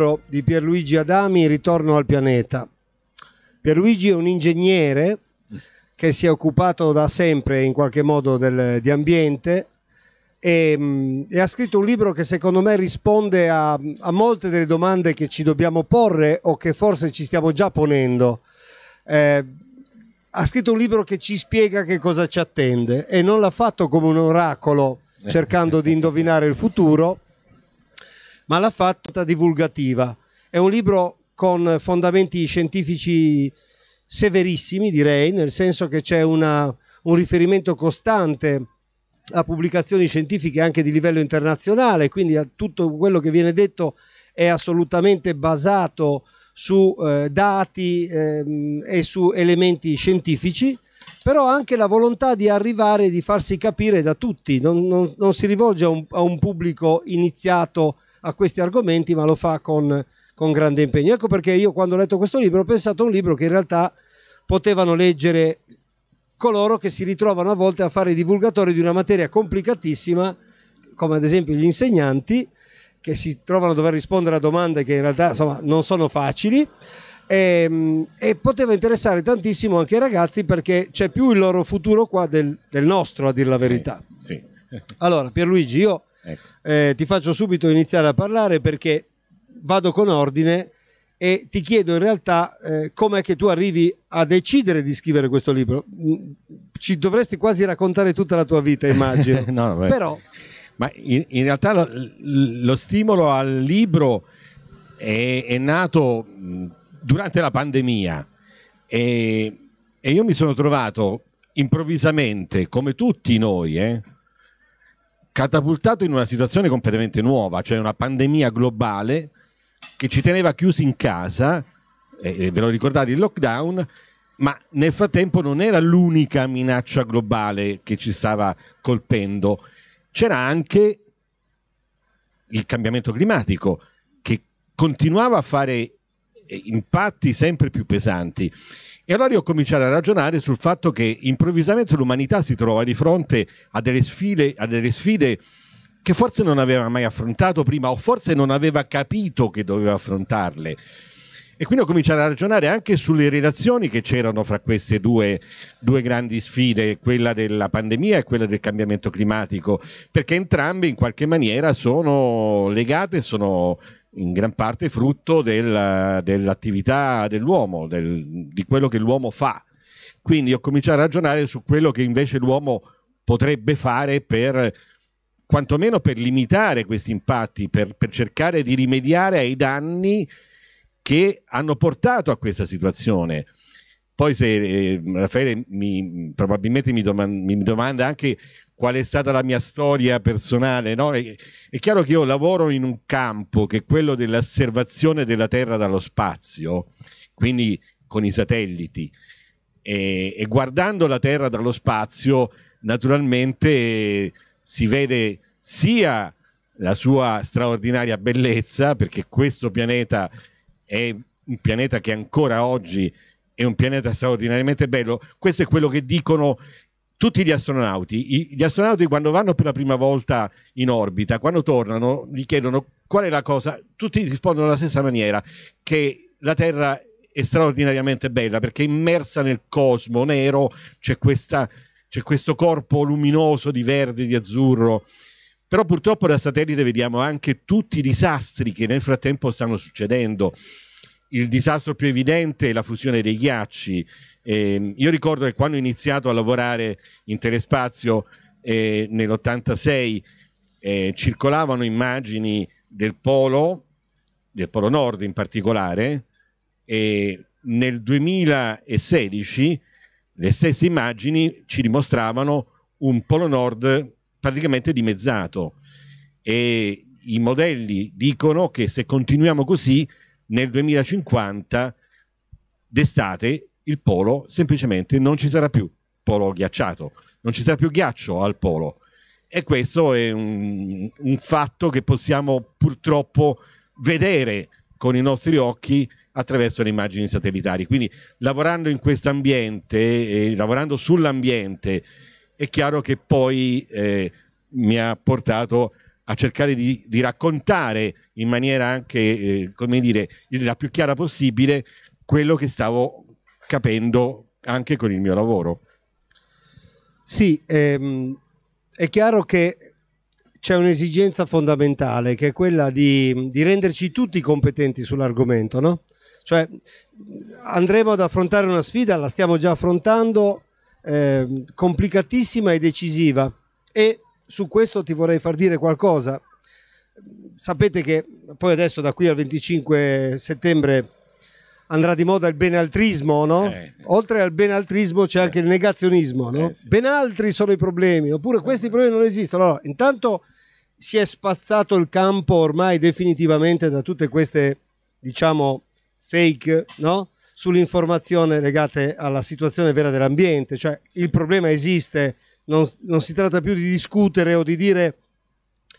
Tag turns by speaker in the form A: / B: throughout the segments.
A: libro di Pierluigi Adami, Ritorno al pianeta. Pierluigi è un ingegnere che si è occupato da sempre in qualche modo del, di ambiente e, mm, e, ha scritto un libro che secondo me risponde a, a, molte delle domande che ci dobbiamo porre o che forse ci stiamo già ponendo. Eh, ha scritto un libro che ci spiega che cosa ci attende e non l'ha fatto come un oracolo eh. cercando di indovinare il futuro, ma l'ha fatta divulgativa. È un libro con fondamenti scientifici severissimi, direi, nel senso che c'è un riferimento costante a pubblicazioni scientifiche anche di livello internazionale, quindi a tutto quello che viene detto è assolutamente basato su eh, dati eh, e su elementi scientifici, però anche la volontà di arrivare e di farsi capire da tutti, non, non, non si rivolge a un, a un pubblico iniziato a questi argomenti, ma lo fa con, con grande impegno. Ecco perché io quando ho letto questo libro ho pensato a un libro che in realtà potevano leggere coloro che si ritrovano a volte a fare i divulgatori di una materia complicatissima, come ad esempio gli insegnanti, che si trovano a dover rispondere a domande che in realtà insomma, non sono facili. E, ehm, e, poteva interessare tantissimo anche i ragazzi perché c'è più il loro futuro qua del, del nostro, a dir la verità. Sì. Allora, Pierluigi, io Ecco. Eh, ti faccio subito iniziare a parlare perché vado con ordine e ti chiedo in realtà eh, com'è che tu arrivi a decidere di scrivere questo libro. Mm, ci dovresti quasi raccontare tutta la tua vita,
B: immagino. no, Però... Ma in, in realtà lo, lo, stimolo al libro è, è nato mm, durante la pandemia e, e, io mi sono trovato improvvisamente, come tutti noi, eh, catapultato in una situazione completamente nuova, cioè una pandemia globale che ci teneva chiusi in casa, eh, ve lo ricordate il lockdown, ma nel frattempo non era l'unica minaccia globale che ci stava colpendo, c'era anche il cambiamento climatico che continuava a fare impatti sempre più pesanti. E allora io ho a ragionare sul fatto che improvvisamente l'umanità si trova di fronte a delle, sfide, a delle sfide, che forse non aveva mai affrontato prima o forse non aveva capito che doveva affrontarle. E quindi ho cominciato a ragionare anche sulle relazioni che c'erano fra queste due, due grandi sfide, quella della pandemia e quella del cambiamento climatico, perché entrambe in qualche maniera sono legate, sono in gran parte frutto del, dell'attività dell'uomo, del, di quello che l'uomo fa. Quindi ho cominciato a ragionare su quello che invece l'uomo potrebbe fare per quantomeno per limitare questi impatti, per, per cercare di rimediare ai danni che hanno portato a questa situazione. Poi se eh, Raffaele mi, probabilmente mi, domanda, mi domanda anche qual è stata la mia storia personale. No? È, è, chiaro che io lavoro in un campo che è quello dell'osservazione della Terra dallo spazio, quindi con i satelliti. E, e guardando la Terra dallo spazio, naturalmente si vede sia la sua straordinaria bellezza, perché questo pianeta è un pianeta che ancora oggi è un pianeta straordinariamente bello. Questo è quello che dicono tutti gli astronauti, gli astronauti quando vanno per la prima volta in orbita, quando tornano, gli chiedono qual è la cosa, tutti rispondono alla stessa maniera, che la Terra è straordinariamente bella perché immersa nel cosmo nero c'è, questa, c'è questo corpo luminoso di verde, di azzurro. Però purtroppo da satellite vediamo anche tutti i disastri che nel frattempo stanno succedendo. Il disastro più evidente è la fusione dei ghiacci, eh, io ricordo che quando ho iniziato a lavorare in Telespazio eh, nell'86 eh, circolavano immagini del polo, del polo nord in particolare, e nel 2016 le stesse immagini ci dimostravano un polo nord praticamente dimezzato e i modelli dicono che se continuiamo così nel 2050 d'estate il polo semplicemente non ci sarà più polo ghiacciato, non ci sarà più ghiaccio al polo. E questo è un, un fatto che possiamo purtroppo vedere con i nostri occhi attraverso le immagini satellitari. Quindi lavorando in questo ambiente, eh, lavorando sull'ambiente, è chiaro che poi eh, mi ha portato a cercare di, di raccontare in maniera anche, eh, come dire, la più chiara possibile quello che stavo capendo anche con il mio lavoro.
A: Sì, ehm, è chiaro che c'è un'esigenza fondamentale che è quella di, di renderci tutti competenti sull'argomento, no? Cioè andremo ad affrontare una sfida, la stiamo già affrontando, eh, complicatissima e decisiva e su questo ti vorrei far dire qualcosa. Sapete che poi adesso da qui al 25 settembre andrà di moda il benaltrismo, no? Eh. eh. Oltre al benaltrismo c'è anche il eh. negazionismo, no? Eh, sì. Ben altri sono i problemi, oppure questi problemi non esistono. Allora, intanto si è spazzato il campo ormai definitivamente da tutte queste, diciamo, fake, no? Sull'informazione legate alla situazione vera dell'ambiente, cioè il problema esiste, non, non si tratta più di discutere o di dire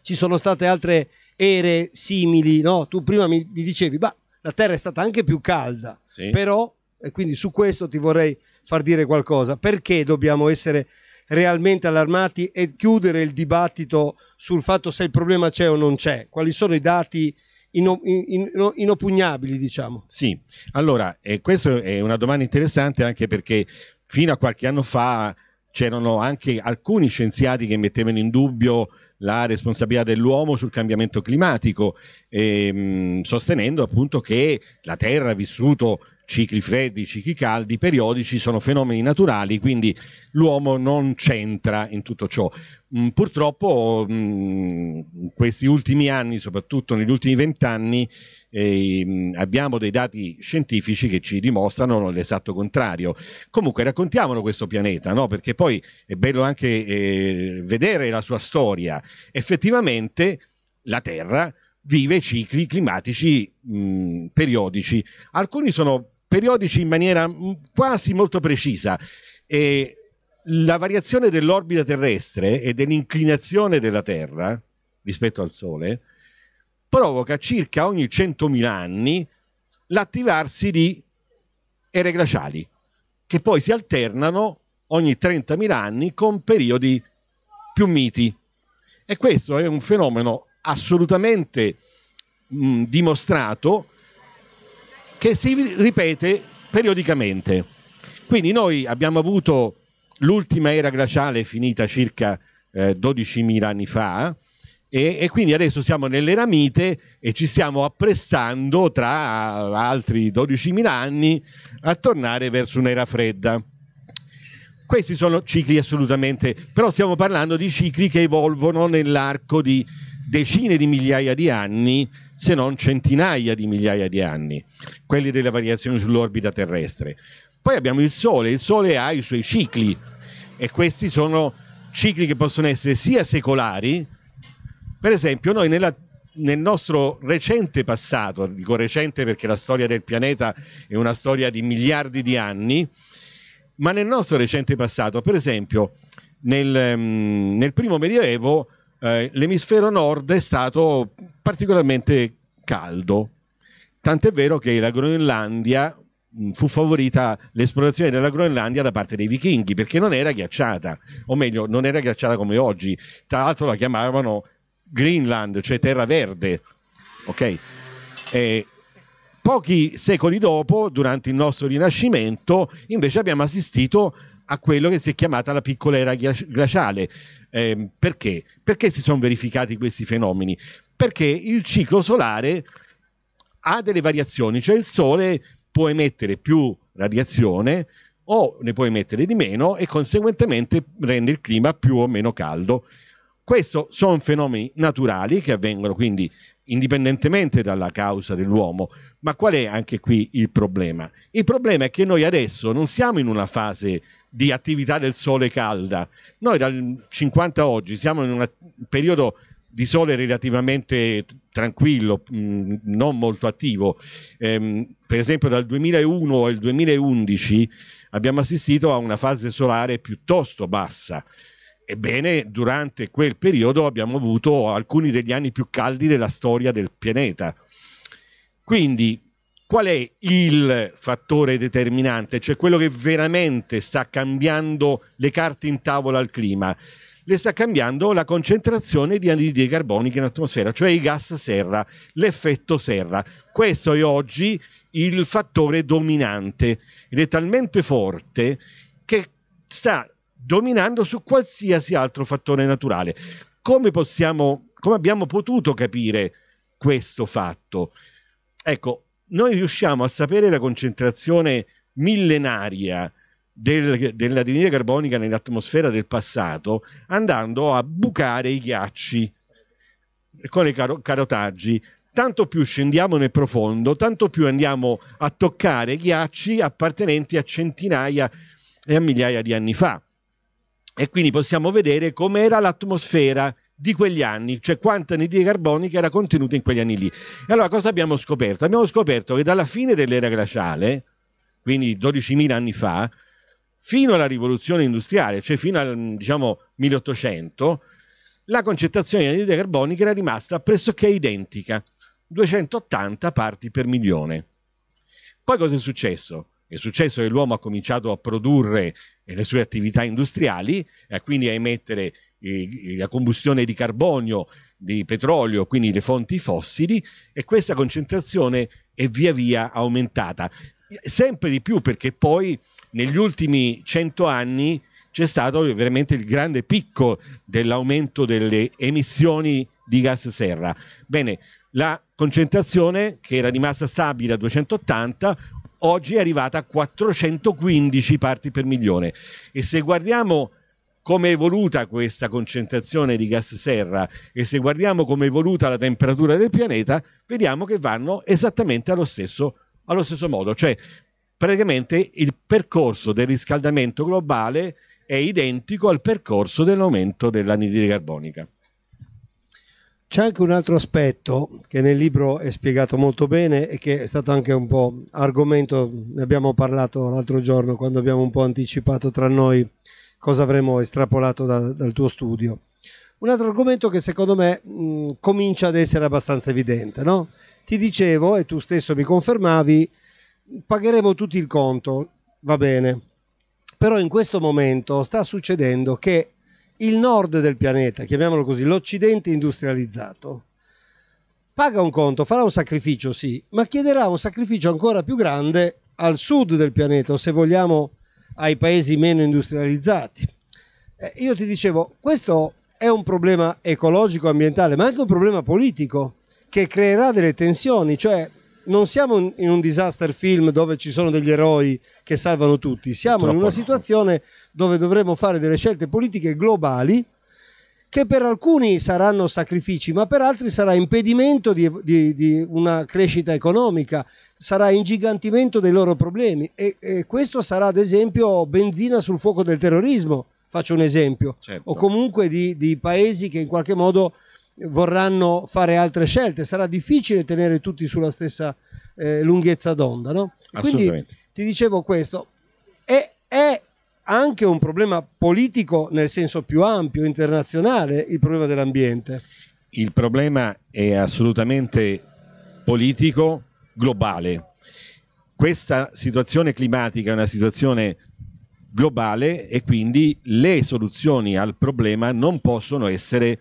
A: ci sono state altre ere simili, no? Tu prima mi, mi dicevi, ma la Terra è stata anche più calda, sì. però, e quindi su questo ti vorrei far dire qualcosa, perché dobbiamo essere realmente allarmati e chiudere il dibattito sul fatto se il problema c'è o non c'è, quali sono i dati
B: inoppugnabili, diciamo. Sì, allora, eh, questa è una domanda interessante anche perché fino a qualche anno fa c'erano anche alcuni scienziati che mettevano in dubbio la responsabilità dell'uomo sul cambiamento climatico, ehm, sostenendo appunto che la Terra ha vissuto cicli freddi, cicli caldi, periodici, sono fenomeni naturali, quindi l'uomo non c'entra in tutto ciò. Mh, mm, purtroppo mh, mm, in questi ultimi anni, soprattutto negli ultimi vent'anni, e abbiamo dei dati scientifici che ci dimostrano l'esatto contrario. Comunque raccontiamolo questo pianeta, no? perché poi è bello anche eh, vedere la sua storia. Effettivamente la Terra vive cicli climatici mh, periodici, alcuni sono periodici in maniera mh, quasi molto precisa. E la variazione dell'orbita terrestre e dell'inclinazione della Terra rispetto al Sole provoca circa ogni 100.000 anni l'attivarsi di ere glaciali, che poi si alternano ogni 30.000 anni con periodi più miti. E questo è un fenomeno assolutamente mh, dimostrato che si ripete periodicamente. Quindi noi abbiamo avuto l'ultima era glaciale finita circa eh, 12.000 anni fa, e, e, quindi adesso siamo nell'Eramite e ci stiamo apprestando tra ah, altri 12.000 anni a tornare verso un'era fredda. Questi sono cicli assolutamente, però stiamo parlando di cicli che evolvono nell'arco di decine di migliaia di anni, se non centinaia di migliaia di anni, quelli delle variazioni sull'orbita terrestre. Poi abbiamo il Sole, il Sole ha i suoi cicli e questi sono cicli che possono essere sia secolari, per esempio, noi nella, nel nostro recente passato, dico recente perché la storia del pianeta è una storia di miliardi di anni, ma nel nostro recente passato, per esempio, nel, mm, nel primo medioevo eh, l'emisfero nord è stato particolarmente caldo. Tant'è vero che la Groenlandia mm, fu favorita l'esplorazione della Groenlandia da parte dei vichinghi perché non era ghiacciata, o meglio, non era ghiacciata come oggi. Tra l'altro la chiamavano Greenland, cioè terra verde. Ok? E pochi secoli dopo, durante il nostro Rinascimento, invece abbiamo assistito a quello che si è chiamata la piccola era glaciale. Eh, perché? Perché si sono verificati questi fenomeni? Perché il ciclo solare ha delle variazioni, cioè il Sole può emettere più radiazione o ne può emettere di meno e conseguentemente rende il clima più o meno caldo. Questi sono fenomeni naturali che avvengono quindi indipendentemente dalla causa dell'uomo. Ma qual è anche qui il problema? Il problema è che noi adesso non siamo in una fase di attività del sole calda. Noi dal 50 a oggi siamo in un periodo di sole relativamente tranquillo, mhmm, non molto attivo. Ehm, per esempio dal 2001 al 2011 abbiamo assistito a una fase solare piuttosto bassa. Ebbene, durante quel periodo abbiamo avuto alcuni degli anni più caldi della storia del pianeta. Quindi, qual è il fattore determinante? Cioè quello che veramente sta cambiando le carte in tavola al clima? Le sta cambiando la concentrazione di anidride carbonica in atmosfera, cioè i gas serra, l'effetto serra. Questo è oggi il fattore dominante ed è talmente forte che sta dominando su qualsiasi altro fattore naturale. Come, possiamo, come abbiamo potuto capire questo fatto? Ecco, noi riusciamo a sapere la concentrazione millenaria del, dell'adrenina carbonica nell'atmosfera del passato andando a bucare i ghiacci con i caro, carotaggi. Tanto più scendiamo nel profondo, tanto più andiamo a toccare ghiacci appartenenti a centinaia e a migliaia di anni fa e quindi possiamo vedere com'era l'atmosfera di quegli anni, cioè quanta anidride carbonica era contenuta in quegli anni lì. E allora cosa abbiamo scoperto? Abbiamo scoperto che dalla fine dell'era glaciale, quindi 12.000 anni fa, fino alla rivoluzione industriale, cioè fino al diciamo 1800, la concentrazione di anidride carbonica era rimasta pressoché identica, 280 parti per milione. Poi cosa è successo? È successo che l'uomo ha cominciato a produrre e le sue attività industriali e eh, quindi a emettere eh, eh, la combustione di carbonio, di petrolio, quindi le fonti fossili e questa concentrazione è via via aumentata, sempre di più perché poi negli ultimi cento anni c'è stato veramente il grande picco dell'aumento delle emissioni di gas serra. Bene, la concentrazione che era rimasta stabile a 280 oggi è arrivata a 415 parti per milione. E se guardiamo come è evoluta questa concentrazione di gas serra e se guardiamo come è evoluta la temperatura del pianeta, vediamo che vanno esattamente allo stesso, allo stesso modo. Cioè, praticamente il percorso del riscaldamento globale è identico al percorso dell'aumento dell'anidride carbonica.
A: C'è anche un altro aspetto che nel libro è spiegato molto bene e che è stato anche un po' argomento, ne abbiamo parlato l'altro giorno quando abbiamo un po' anticipato tra noi cosa avremmo estrapolato da, dal tuo studio. Un altro argomento che secondo me mh, comincia ad essere abbastanza evidente, no? Ti dicevo e tu stesso mi confermavi, pagheremo tutti il conto, va bene, però in questo momento sta succedendo che il nord del pianeta, chiamiamolo così, l'Occidente industrializzato, paga un conto, farà un sacrificio, sì, ma chiederà un sacrificio ancora più grande al sud del pianeta, o se vogliamo ai paesi meno industrializzati. Eh, io ti dicevo, questo è un problema ecologico, ambientale, ma anche un problema politico che creerà delle tensioni, cioè non siamo in un disaster film dove ci sono degli eroi che salvano tutti, siamo Troppo. in una situazione dove dovremo fare delle scelte politiche globali che per alcuni saranno sacrifici, ma per altri sarà impedimento di, di, di una crescita economica, sarà ingigantimento dei loro problemi e, e, questo sarà ad esempio benzina sul fuoco del terrorismo, faccio un esempio, certo. o comunque di, di paesi che in qualche modo vorranno fare altre scelte, sarà difficile tenere tutti sulla stessa eh, lunghezza d'onda. No? Quindi ti dicevo questo, è, è anche un problema politico nel senso più ampio, internazionale,
B: il problema dell'ambiente. Il problema è assolutamente politico, globale. Questa situazione climatica è una situazione globale e quindi le soluzioni al problema non possono essere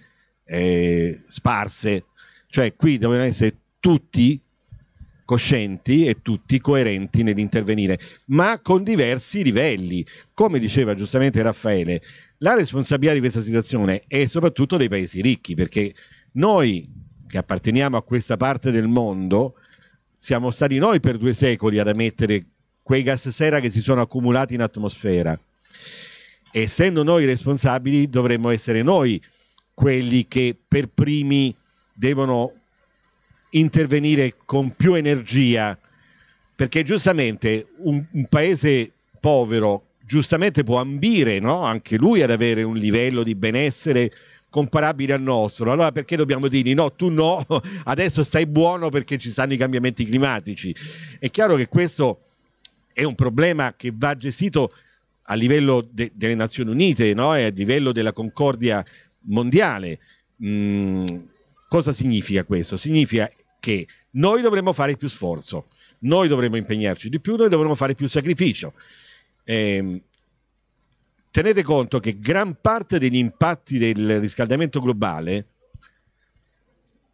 B: eh, sparse. Cioè qui devono essere tutti coscienti e tutti coerenti nell'intervenire, ma con diversi livelli. Come diceva giustamente Raffaele, la responsabilità di questa situazione è soprattutto dei paesi ricchi, perché noi che apparteniamo a questa parte del mondo siamo stati noi per due secoli ad emettere quei gas sera che si sono accumulati in atmosfera. Essendo noi responsabili, dovremmo essere noi quelli che per primi devono intervenire con più energia, perché giustamente un, un paese povero giustamente può ambire no? anche lui ad avere un livello di benessere comparabile al nostro. Allora perché dobbiamo dirgli no, tu no, adesso stai buono perché ci stanno i cambiamenti climatici? È chiaro che questo è un problema che va gestito a livello de delle Nazioni Unite no? e a livello della concordia mondiale. Mm, cosa significa questo? Significa che noi dovremmo fare più sforzo, noi dovremmo impegnarci di più, noi dovremmo fare più sacrificio. Eh, tenete conto che gran parte degli impatti del riscaldamento globale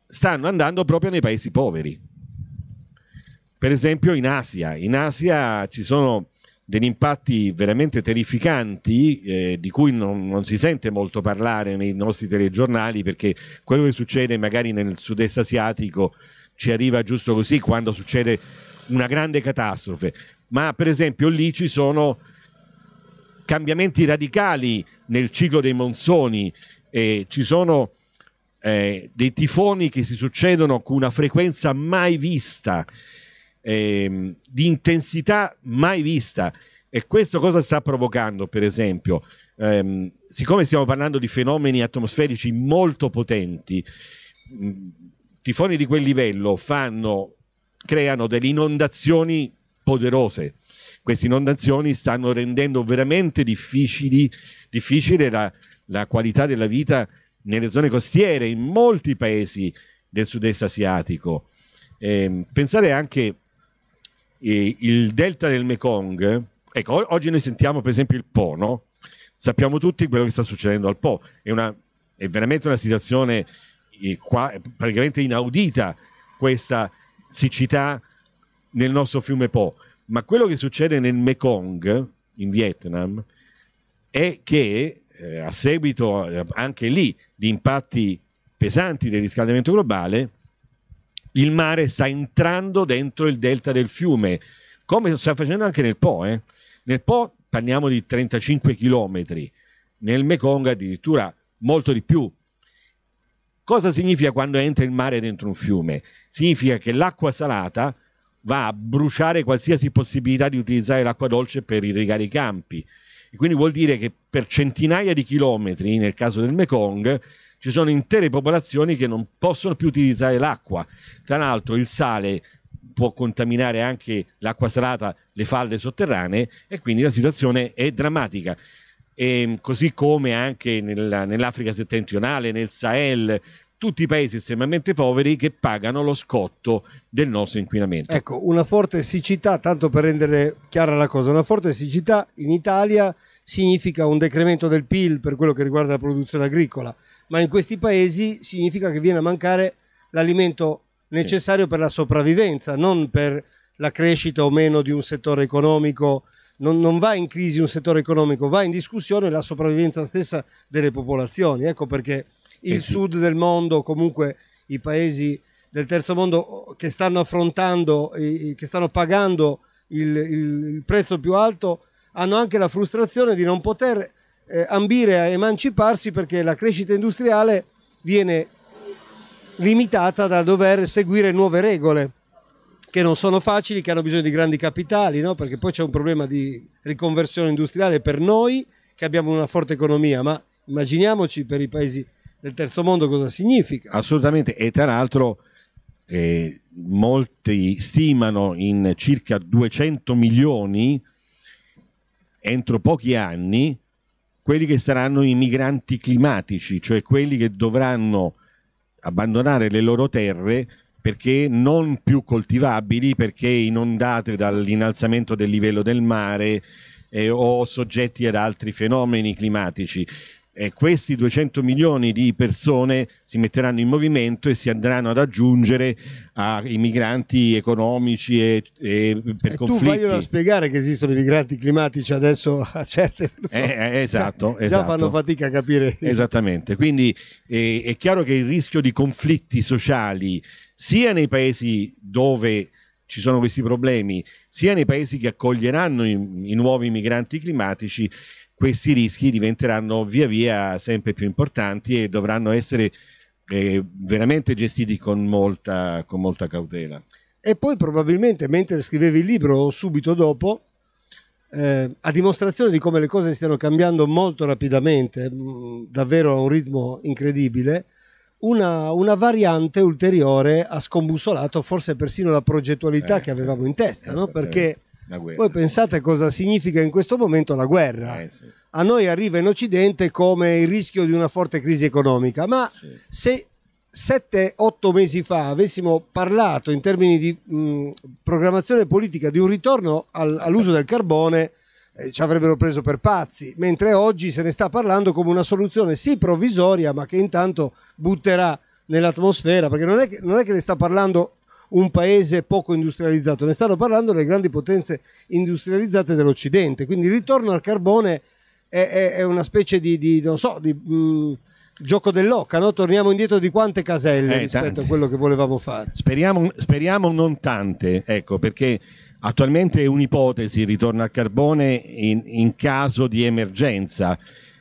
B: stanno andando proprio nei paesi poveri. Per esempio in Asia, in Asia ci sono degli impatti veramente terrificanti eh, di cui non, non, si sente molto parlare nei nostri telegiornali perché quello che succede magari nel sud-est asiatico ci arriva giusto così quando succede una grande catastrofe, ma per esempio lì ci sono cambiamenti radicali nel ciclo dei monsoni, eh, ci sono eh, dei tifoni che si succedono con una frequenza mai vista ehm, di intensità mai vista. E questo cosa sta provocando, per esempio? Ehm, siccome stiamo parlando di fenomeni atmosferici molto potenti, mh, mm, tifoni di quel livello fanno, creano delle inondazioni poderose. Queste inondazioni stanno rendendo veramente difficili, difficile la, la qualità della vita nelle zone costiere, in molti paesi del sud-est asiatico. Eh, pensare anche eh, il delta del Mekong, ecco, oggi noi sentiamo per esempio il Po, no? Sappiamo tutti quello che sta succedendo al Po, è, una, è veramente una situazione eh, qua, praticamente inaudita questa siccità nel nostro fiume Po, ma quello che succede nel Mekong in Vietnam è che eh, a seguito eh, anche lì di impatti pesanti del riscaldamento globale, il mare sta entrando dentro il delta del fiume, come sta facendo anche nel Po. Eh? Nel Po parliamo di 35 chilometri, nel Mekong addirittura molto di più. Cosa significa quando entra il mare dentro un fiume? Significa che l'acqua salata va a bruciare qualsiasi possibilità di utilizzare l'acqua dolce per irrigare i campi. E quindi vuol dire che per centinaia di chilometri, nel caso del Mekong, ci sono intere popolazioni che non possono più utilizzare l'acqua. Tra l'altro il sale può contaminare anche l'acqua salata, le falde sotterranee e quindi la situazione è drammatica. E ehm, così come anche nell'Africa settentrionale, nel Sahel, tutti i paesi estremamente poveri che pagano lo scotto del nostro inquinamento.
A: Ecco, una forte siccità, tanto per rendere chiara la cosa, una forte siccità in Italia significa un decremento del PIL per quello che riguarda la produzione agricola, ma in questi paesi significa che viene a mancare l'alimento necessario sì. per la sopravvivenza, non per la crescita o meno di un settore economico. Non, non, va in crisi un settore economico, va in discussione la sopravvivenza stessa delle popolazioni. Ecco perché il eh sì. sud del mondo, comunque i paesi del terzo mondo che stanno affrontando, che stanno pagando il, il prezzo più alto, hanno anche la frustrazione di non poter eh, ambire a emanciparsi perché la crescita industriale viene limitata da dover seguire nuove regole che non sono facili, che hanno bisogno di grandi capitali, no? perché poi c'è un problema di riconversione industriale per noi che abbiamo una forte economia, ma immaginiamoci per i paesi del
B: terzo mondo cosa
A: significa.
B: Assolutamente, e tra l'altro eh, molti stimano in circa 200 milioni entro pochi anni quelli che saranno i migranti climatici, cioè quelli che dovranno abbandonare le loro terre perché non più coltivabili, perché inondate dall'innalzamento del livello del mare eh, o soggetti ad altri fenomeni climatici eh, questi 200 milioni di persone si metteranno in movimento e si andranno ad aggiungere ai migranti economici e, e per e conflitti. Tu voglio a
A: spiegare che esistono i migranti climatici adesso a certe persone. Eh, esatto,
B: cioè, esatto. Già fanno esatto. fatica a capire. Esattamente, quindi eh, è chiaro che il rischio di conflitti sociali sia nei paesi dove ci sono questi problemi, sia nei paesi che accoglieranno i, i nuovi migranti climatici, questi rischi diventeranno via via sempre più importanti e dovranno essere eh, veramente gestiti con molta, con molta cautela.
A: E poi probabilmente mentre scrivevi il libro subito dopo, eh, a dimostrazione di come le cose stiano cambiando molto rapidamente, mh, mm, davvero a un ritmo incredibile, una, una, variante ulteriore ha scombussolato forse persino la progettualità eh, che avevamo in testa, eh, no? perché eh. Voi pensate cosa significa in questo momento la guerra. Eh, sì. A noi arriva in Occidente come il rischio di una forte crisi economica, ma sì. se 7-8 mesi fa avessimo parlato in termini di mh, programmazione politica di un ritorno al, all'uso del carbone, eh, ci avrebbero preso per pazzi, mentre oggi se ne sta parlando come una soluzione sì provvisoria, ma che intanto butterà nell'atmosfera, perché non è che, non è che ne sta parlando un paese poco industrializzato, ne stanno parlando le grandi potenze industrializzate dell'Occidente, quindi il ritorno al carbone è, è, è una specie di, di, non so, di mh, mm, gioco dell'occa,
B: no? torniamo indietro di quante caselle eh, rispetto tante. a quello che volevamo fare. Speriamo, speriamo non tante, ecco, perché attualmente è un'ipotesi il ritorno al carbone in, in caso di emergenza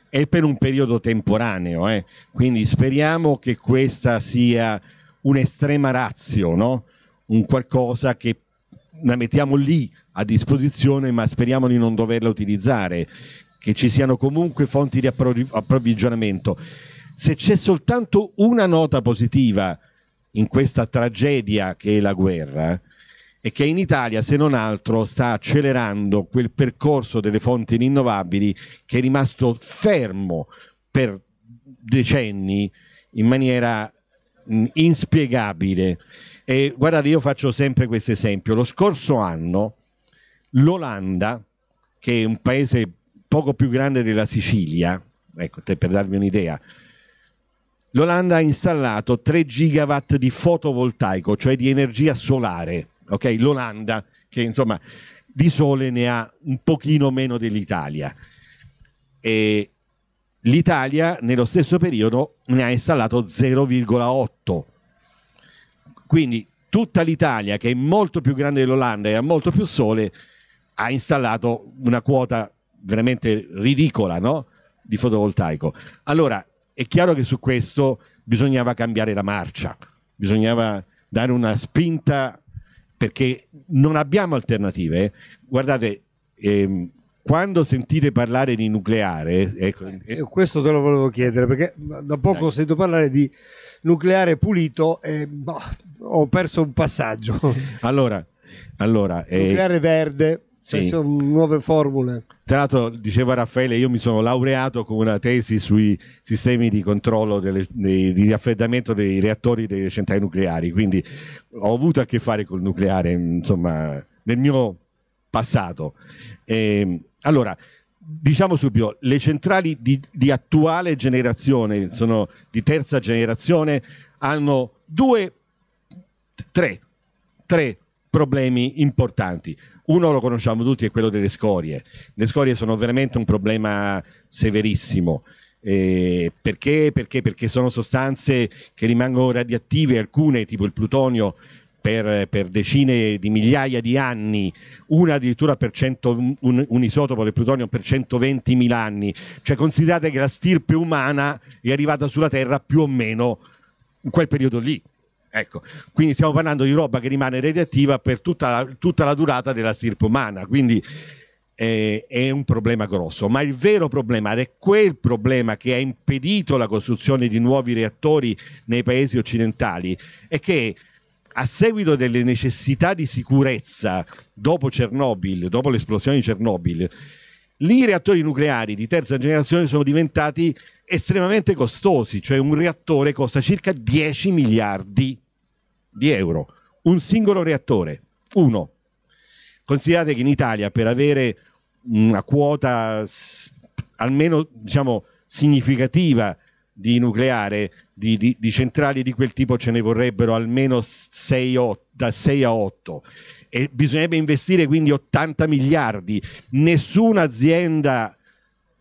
B: e per un periodo temporaneo, eh. quindi speriamo che questa sia un'estrema razio, no? un qualcosa che la mettiamo lì a disposizione, ma speriamo di non doverla utilizzare, che ci siano comunque fonti di approvvigionamento. Se c'è soltanto una nota positiva in questa tragedia che è la guerra, è che in Italia, se non altro, sta accelerando quel percorso delle fonti rinnovabili che è rimasto fermo per decenni in maniera inspiegabile. E guardate, io faccio sempre questo esempio. Lo scorso anno l'Olanda, che è un paese poco più grande della Sicilia, ecco, per darvi un'idea, l'Olanda ha installato 3 gigawatt di fotovoltaico, cioè di energia solare. Okay? L'Olanda, che insomma di sole ne ha un pochino meno dell'Italia. E l'Italia nello stesso periodo ne ha installato 0,8 quindi tutta l'Italia, che è molto più grande dell'Olanda e ha molto più sole, ha installato una quota veramente ridicola no? di fotovoltaico. Allora, è chiaro che su questo bisognava cambiare la marcia, bisognava dare una spinta perché non abbiamo alternative. Guardate, ehm, quando sentite parlare di nucleare... Ecco, eh,
A: questo te lo volevo chiedere perché da poco dai. ho sentito parlare di nucleare pulito e boh, ho perso un passaggio.
B: Allora, allora eh, nucleare
A: eh, verde, sì. sono nuove formule.
B: Tra l'altro, diceva Raffaele, io mi sono laureato con una tesi sui sistemi di controllo delle, dei, di raffreddamento dei reattori delle centrali nucleari, quindi ho avuto a che fare col nucleare, insomma, nel mio passato. E, ehm, allora, diciamo subito, le centrali di, di attuale generazione, sono di terza generazione, hanno due, tre, tre problemi importanti. Uno lo conosciamo tutti, è quello delle scorie. Le scorie sono veramente un problema severissimo. Eh, perché? perché? Perché sono sostanze che rimangono radioattive, alcune tipo il plutonio per, per, decine di migliaia di anni, una addirittura per 100, un, un, isotopo del plutonio per 120.000 anni. Cioè considerate che la stirpe umana è arrivata sulla Terra più o meno in quel periodo lì. Ecco, quindi stiamo parlando di roba che rimane radioattiva per tutta la, tutta la durata della stirpe umana. Quindi eh, è un problema grosso, ma il vero problema ed è quel problema che ha impedito la costruzione di nuovi reattori nei paesi occidentali è che a seguito delle necessità di sicurezza dopo Chernobyl, dopo l'esplosione di Chernobyl, lì i reattori nucleari di terza generazione sono diventati estremamente costosi, cioè un reattore costa circa 10 miliardi di euro, un singolo reattore, uno. Considerate che in Italia per avere una mm, quota almeno diciamo, significativa di nucleare di, di, di, centrali di quel tipo ce ne vorrebbero almeno 6 o, da 6 a 8 e bisognerebbe investire quindi 80 miliardi. Nessuna azienda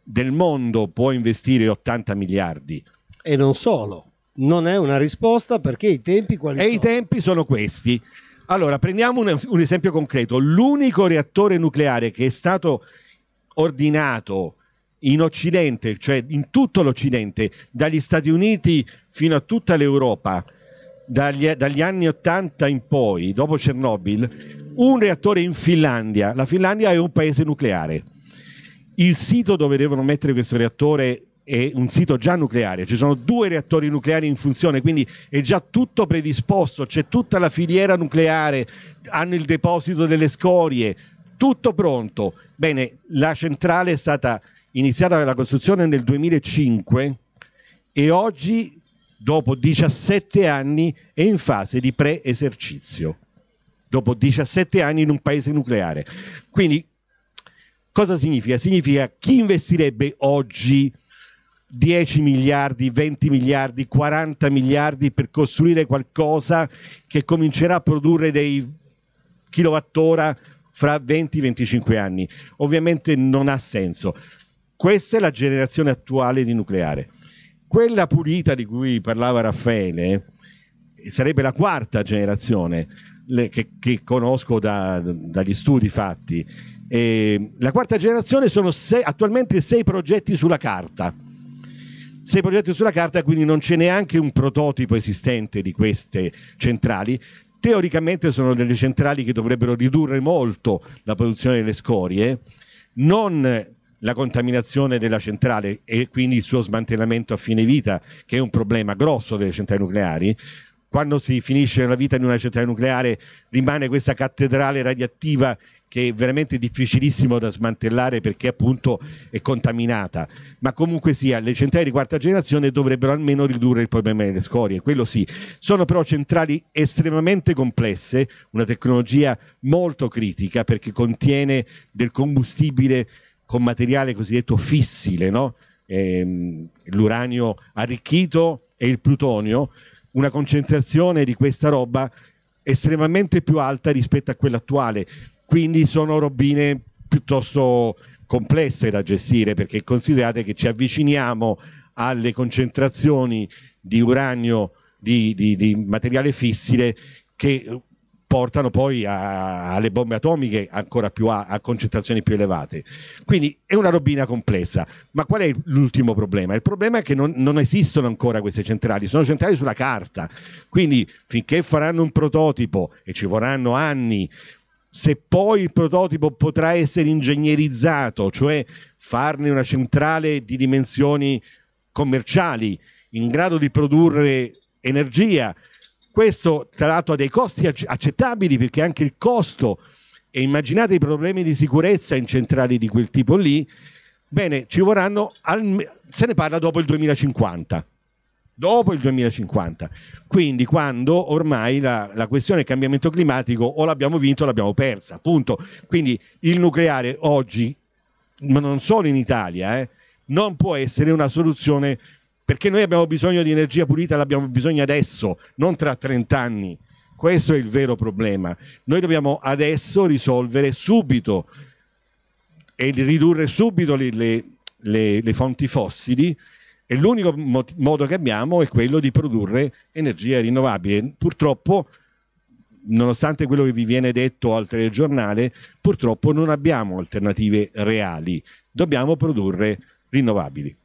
B: del mondo può investire 80 miliardi. E non solo, non è una risposta perché i tempi quali e sono? E i tempi sono questi. Allora, prendiamo un, un esempio concreto. L'unico reattore nucleare che è stato ordinato in Occidente, cioè in tutto l'Occidente, dagli Stati Uniti fino a tutta l'Europa, dagli, dagli anni 80 in poi, dopo Chernobyl, un reattore in Finlandia. La Finlandia è un paese nucleare. Il sito dove devono mettere questo reattore è un sito già nucleare, ci sono due reattori nucleari in funzione, quindi è già tutto predisposto, c'è tutta la filiera nucleare, hanno il deposito delle scorie, tutto pronto. Bene, la centrale è stata iniziata la costruzione nel 2005 e oggi, dopo 17 anni, è in fase di pre-esercizio. Dopo 17 anni in un paese nucleare. Quindi, cosa significa? Significa chi investirebbe oggi 10 miliardi, 20 miliardi, 40 miliardi per costruire qualcosa che comincerà a produrre dei kilowattora fra 20-25 anni. Ovviamente non ha senso. Questa è la generazione attuale di nucleare. Quella pulita di cui parlava Raffaele eh, sarebbe la quarta generazione le, che, che, conosco da, dagli studi fatti. E la quarta generazione sono sei, attualmente sei progetti sulla carta. Sei progetti sulla carta, quindi non c'è neanche un prototipo esistente di queste centrali. Teoricamente sono delle centrali che dovrebbero ridurre molto la produzione delle scorie, non la contaminazione della centrale e quindi il suo smantellamento a fine vita, che è un problema grosso delle centrali nucleari, quando si finisce la vita di una centrale nucleare rimane questa cattedrale radioattiva che è veramente difficilissimo da smantellare perché appunto è contaminata. Ma comunque sia, le centrali di quarta generazione dovrebbero almeno ridurre il problema delle scorie, quello sì. Sono però centrali estremamente complesse, una tecnologia molto critica perché contiene del combustibile con materiale cosiddetto fissile, no? ehm, l'uranio arricchito e il plutonio, una concentrazione di questa roba estremamente più alta rispetto a quella attuale. Quindi sono robine piuttosto complesse da gestire perché considerate che ci avviciniamo alle concentrazioni di uranio di, di, di materiale fissile che portano poi a, alle bombe atomiche ancora più a, a, concentrazioni più elevate. Quindi è una robina complessa. Ma qual è l'ultimo problema? Il problema è che non, non esistono ancora queste centrali, sono centrali sulla carta. Quindi finché faranno un prototipo e ci vorranno anni, se poi il prototipo potrà essere ingegnerizzato, cioè farne una centrale di dimensioni commerciali in grado di produrre energia questo tra l'altro ha dei costi accettabili perché anche il costo, e immaginate i problemi di sicurezza in centrali di quel tipo lì, bene, ci vorranno, se ne parla dopo il 2050 dopo il 2050. Quindi quando ormai la, la questione del cambiamento climatico o l'abbiamo vinto o l'abbiamo persa, appunto Quindi il nucleare oggi, ma non solo in Italia, eh, non può essere una soluzione perché noi abbiamo bisogno di energia pulita, l'abbiamo bisogno adesso, non tra 30 anni. Questo è il vero problema. Noi dobbiamo adesso risolvere subito e ridurre subito le, le, le, le fonti fossili e l'unico mo- modo che abbiamo è quello di produrre energia rinnovabile. Purtroppo, nonostante quello che vi viene detto al telegiornale, purtroppo non abbiamo alternative reali. Dobbiamo produrre rinnovabili.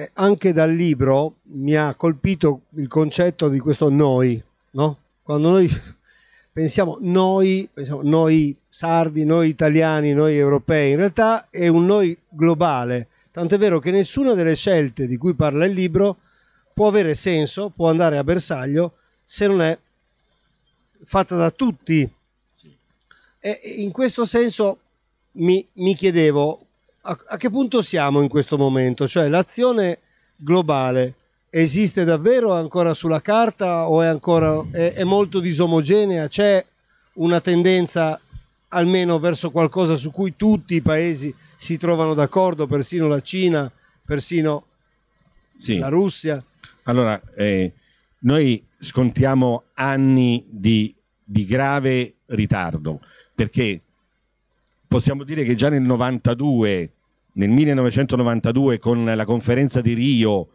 A: Eh, anche dal libro mi ha colpito il concetto di questo noi, no? Quando noi pensiamo noi, pensiamo noi sardi, noi italiani, noi europei, in realtà è un noi globale, tant'è vero che nessuna delle scelte di cui parla il libro può avere senso, può andare a bersaglio se non è fatta da tutti. E in questo senso mi, mi chiedevo a, a che punto siamo in questo momento? Cioè l'azione globale esiste davvero ancora sulla carta o è ancora è, è molto disomogenea? C'è una tendenza almeno verso qualcosa su cui tutti i paesi si trovano d'accordo, persino la Cina, persino sì. la Russia?
B: Allora, eh, noi scontiamo anni di, di grave ritardo perché possiamo dire che già nel 92, nel 1992 con la conferenza di Rio,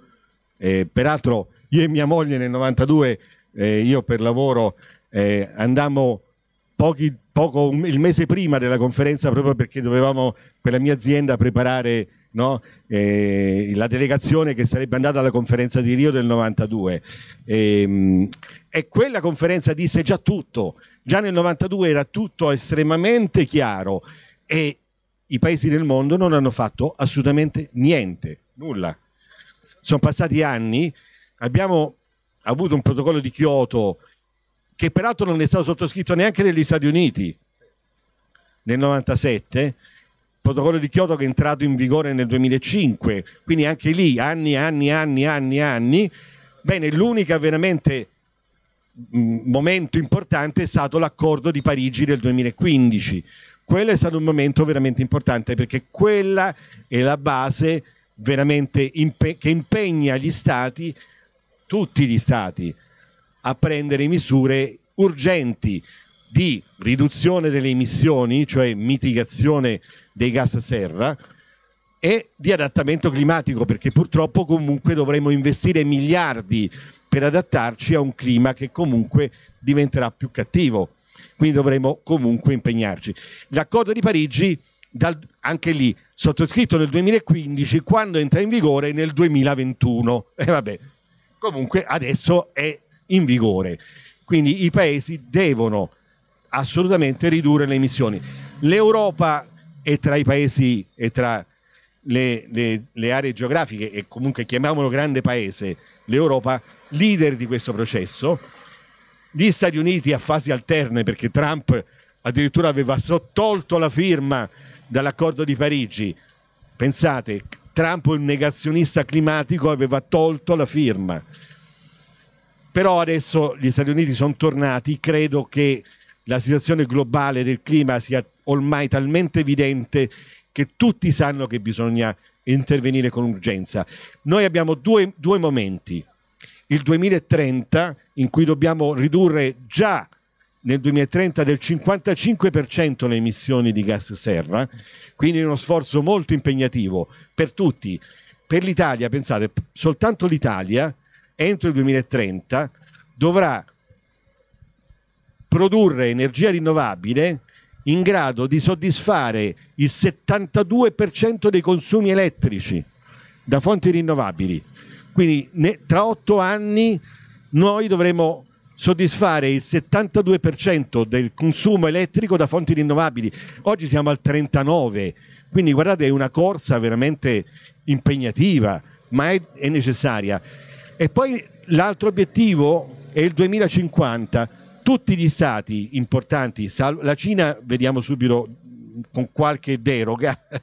B: eh, peraltro io e mia moglie nel 92, eh, io per lavoro eh, andammo pochi, poco, un, il mese prima della conferenza proprio perché dovevamo per la mia azienda preparare no, eh, la delegazione che sarebbe andata alla conferenza di Rio del 92. E, ehm, e quella conferenza disse già tutto, già nel 92 era tutto estremamente chiaro e i paesi del mondo non hanno fatto assolutamente niente, nulla. Sono passati anni, abbiamo avuto un protocollo di Kyoto che peraltro non è stato sottoscritto neanche dagli Stati Uniti nel 97, protocollo di Kyoto che è entrato in vigore nel 2005, quindi anche lì anni, anni, anni, anni, anni. Bene, l'unica veramente mm, momento importante è stato l'accordo di Parigi del 2015 quello è stato un momento veramente importante perché quella è la base veramente impe- che impegna gli stati, tutti gli stati, a prendere misure urgenti di riduzione delle emissioni, cioè mitigazione dei gas a serra, e di adattamento climatico, perché purtroppo comunque dovremo investire miliardi per adattarci a un clima che comunque diventerà più cattivo quindi dovremo comunque impegnarci. L'accordo di Parigi, dal, anche lì, sottoscritto nel 2015, quando entra in vigore nel 2021. E eh, vabbè, comunque adesso è in vigore. Quindi i paesi devono assolutamente ridurre le emissioni. L'Europa è tra i paesi e tra le, le, le, aree geografiche e comunque chiamiamolo grande paese, l'Europa leader di questo processo gli Stati Uniti a fasi alterne perché Trump addirittura aveva sottolto la firma dall'accordo di Parigi. Pensate, Trump, un negazionista climatico, aveva tolto la firma. Però adesso gli Stati Uniti sono tornati, credo che la situazione globale del clima sia ormai talmente evidente che tutti sanno che bisogna intervenire con urgenza. Noi abbiamo due, due momenti il 2030 in cui dobbiamo ridurre già nel 2030 del 55% le emissioni di gas serra, quindi uno sforzo molto impegnativo per tutti. Per l'Italia, pensate, soltanto l'Italia entro il 2030 dovrà produrre energia rinnovabile in grado di soddisfare il 72% dei consumi elettrici da fonti rinnovabili quindi ne, tra otto anni noi dovremo soddisfare il 72% del consumo elettrico da fonti rinnovabili. Oggi siamo al 39%, quindi guardate è una corsa veramente impegnativa, ma è, è necessaria. E poi l'altro obiettivo è il 2050. Tutti gli stati importanti, la Cina vediamo subito con qualche deroga,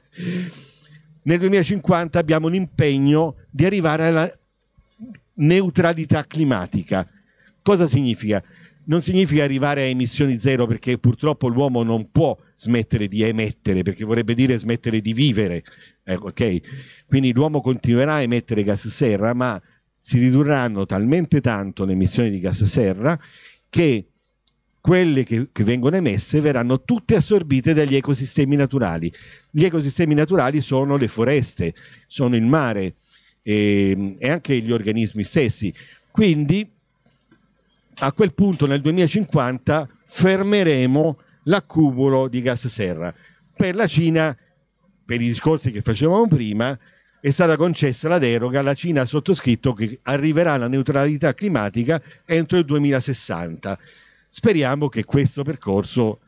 B: nel 2050 abbiamo un impegno di arrivare alla neutralità climatica. Cosa significa? Non significa arrivare a emissioni zero perché purtroppo l'uomo non può smettere di emettere, perché vorrebbe dire smettere di vivere. Eh, okay? Quindi l'uomo continuerà a emettere gas serra, ma si ridurranno talmente tanto le emissioni di gas serra che quelle che, che, vengono emesse verranno tutte assorbite dagli ecosistemi naturali. Gli ecosistemi naturali sono le foreste, sono il mare, e, ehm, e anche gli organismi stessi. Quindi a quel punto nel 2050 fermeremo l'accumulo di gas serra. Per la Cina, per i discorsi che facevamo prima, è stata concessa la deroga, la Cina ha sottoscritto che arriverà alla neutralità climatica entro il 2060. Speriamo che questo percorso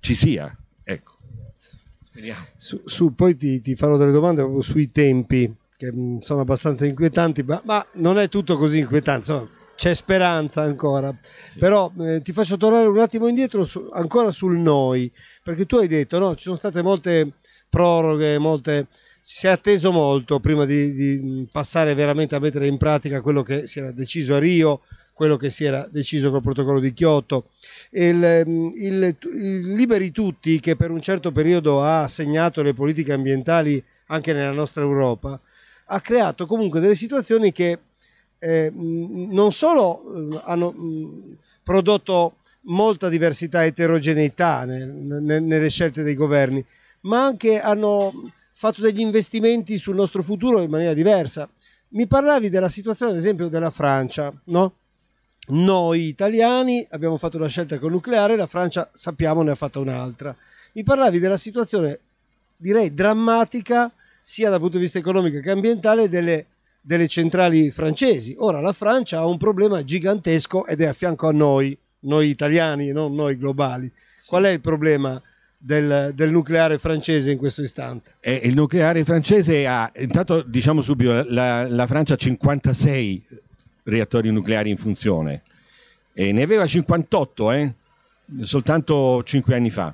B: ci sia. Ecco. Su, su, poi ti, ti farò
A: delle domande sui tempi che mm, sono abbastanza inquietanti, ma, ma non è tutto così inquietante, insomma, c'è speranza ancora. Sì. Però eh, ti faccio tornare un attimo indietro su, ancora sul noi, perché tu hai detto, no, ci sono state molte proroghe, molte... Si è atteso molto prima di, di mm, passare veramente a mettere in pratica quello che si era deciso a Rio, quello che si era deciso col protocollo di Kyoto. Il, mm, il, il, Liberi Tutti, che per un certo periodo ha segnato le politiche ambientali anche nella nostra Europa, ha creato comunque delle situazioni che eh, non solo eh, hanno mm, prodotto molta diversità e eterogeneità nel, nel, nelle scelte dei governi, ma anche hanno fatto degli investimenti sul nostro futuro in maniera diversa. Mi parlavi della situazione, ad esempio, della Francia, no? Noi italiani abbiamo fatto una scelta con il nucleare, la Francia sappiamo ne ha fatta un'altra. Mi parlavi della situazione, direi, drammatica sia dal punto di vista economico che ambientale delle, delle centrali francesi. Ora la Francia ha un problema gigantesco ed è a fianco a noi, noi italiani, non noi globali. Qual è il problema? Del, del, nucleare francese in questo istante?
B: Eh, il nucleare francese ha, intanto diciamo subito, la, la, Francia ha 56 reattori nucleari in funzione e ne aveva 58 eh, soltanto 5 anni fa.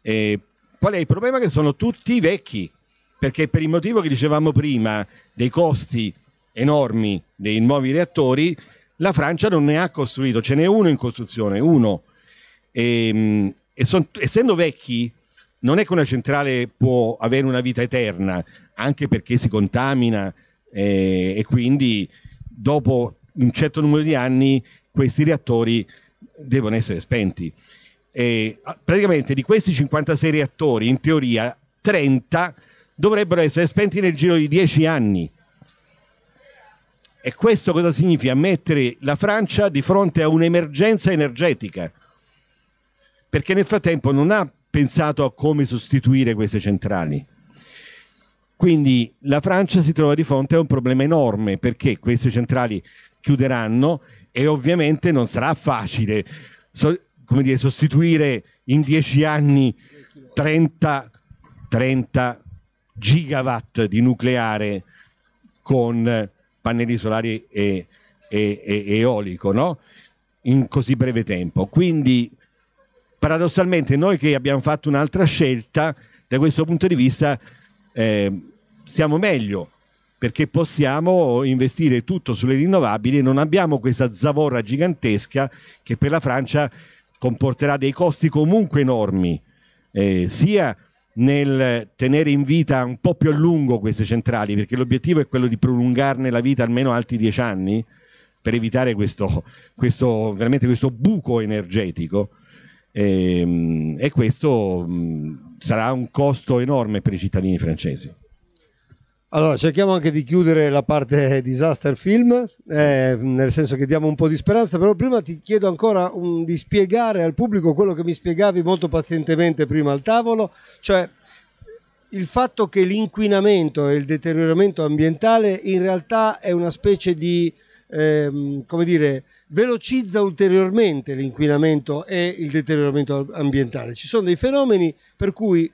B: E qual è il problema? Che sono tutti vecchi, perché per il motivo che dicevamo prima dei costi enormi dei nuovi reattori, la Francia non ne ha costruito, ce n'è uno in costruzione, uno. E, ehm, e son, essendo vecchi, non è che una centrale può avere una vita eterna, anche perché si contamina eh, e quindi dopo un certo numero di anni questi reattori devono essere spenti. E, praticamente di questi 56 reattori, in teoria, 30 dovrebbero essere spenti nel giro di dieci anni. E questo cosa significa? Mettere la Francia di fronte a un'emergenza energetica, perché nel frattempo non ha pensato a come sostituire queste centrali. Quindi la Francia si trova di fronte a un problema enorme perché queste centrali chiuderanno e ovviamente non sarà facile so, dire, sostituire in dieci anni 30, 30 gigawatt di nucleare con pannelli solari e, e, e eolico no? in così breve tempo. Quindi paradossalmente noi che abbiamo fatto un'altra scelta, da questo punto di vista eh, stiamo meglio perché possiamo investire tutto sulle rinnovabili e non abbiamo questa zavorra gigantesca che per la Francia comporterà dei costi comunque enormi, eh, sia nel tenere in vita un po' più a lungo queste centrali, perché l'obiettivo è quello di prolungarne la vita almeno altri dieci anni per evitare questo, questo, questo buco energetico. E, ehm, e questo sarà un costo enorme per i cittadini francesi.
A: Allora, cerchiamo anche di chiudere la parte disaster film, eh, nel senso che diamo un po' di speranza, però prima ti chiedo ancora un, mm, di spiegare al pubblico quello che mi spiegavi molto pazientemente prima al tavolo, cioè il fatto che l'inquinamento e il deterioramento ambientale in realtà è una specie di, ehm, come dire, velocizza ulteriormente l'inquinamento e il deterioramento ambientale. Ci sono dei fenomeni per cui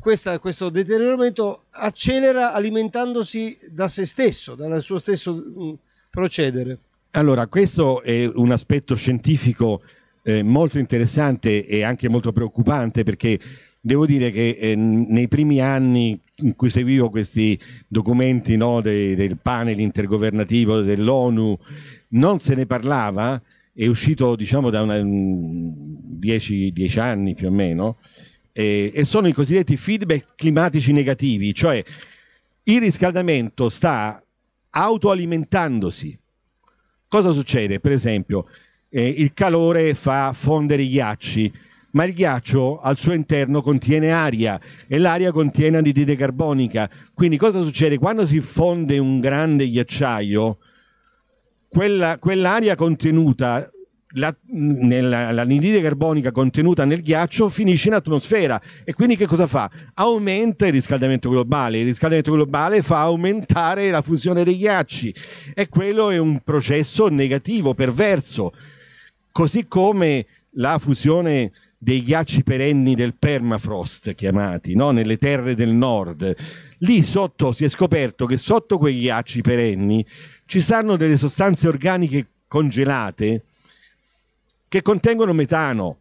A: questa, questo deterioramento accelera alimentandosi da se stesso, dal suo stesso mm, procedere.
B: Allora, questo è un aspetto scientifico eh, molto interessante e anche molto preoccupante perché devo dire che eh, nei primi anni in cui seguivo questi documenti no, dei, del panel intergovernativo dell'ONU non se ne parlava, è uscito diciamo da 10 mm, anni più o meno, eh, e sono i cosiddetti feedback climatici negativi, cioè il riscaldamento sta autoalimentandosi. Cosa succede? Per esempio, eh, il calore fa fondere i ghiacci, ma il ghiaccio al suo interno contiene aria e l'aria contiene anidride carbonica. Quindi cosa succede? Quando si fonde un grande ghiacciaio, quella, quell'aria contenuta l'anidride carbonica contenuta nel ghiaccio finisce in atmosfera e quindi che cosa fa? Aumenta il riscaldamento globale, il riscaldamento globale fa aumentare la fusione dei ghiacci e quello è un processo negativo, perverso, così come la fusione dei ghiacci perenni del permafrost chiamati, no? nelle terre del nord. Lì sotto si è scoperto che sotto quei ghiacci perenni ci stanno delle sostanze organiche congelate che contengono metano.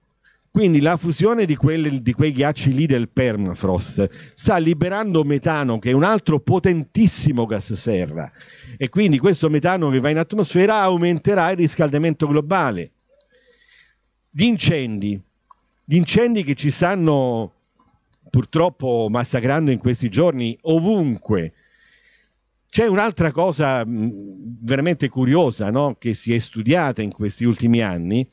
B: Quindi la fusione di, quelle, di, quei ghiacci lì del permafrost sta liberando metano, che è un altro potentissimo gas serra. E quindi questo metano che va in atmosfera aumenterà il riscaldamento globale. Gli incendi, gli incendi che ci stanno purtroppo massacrando in questi giorni ovunque. C'è un'altra cosa veramente curiosa no? che si è studiata in questi ultimi anni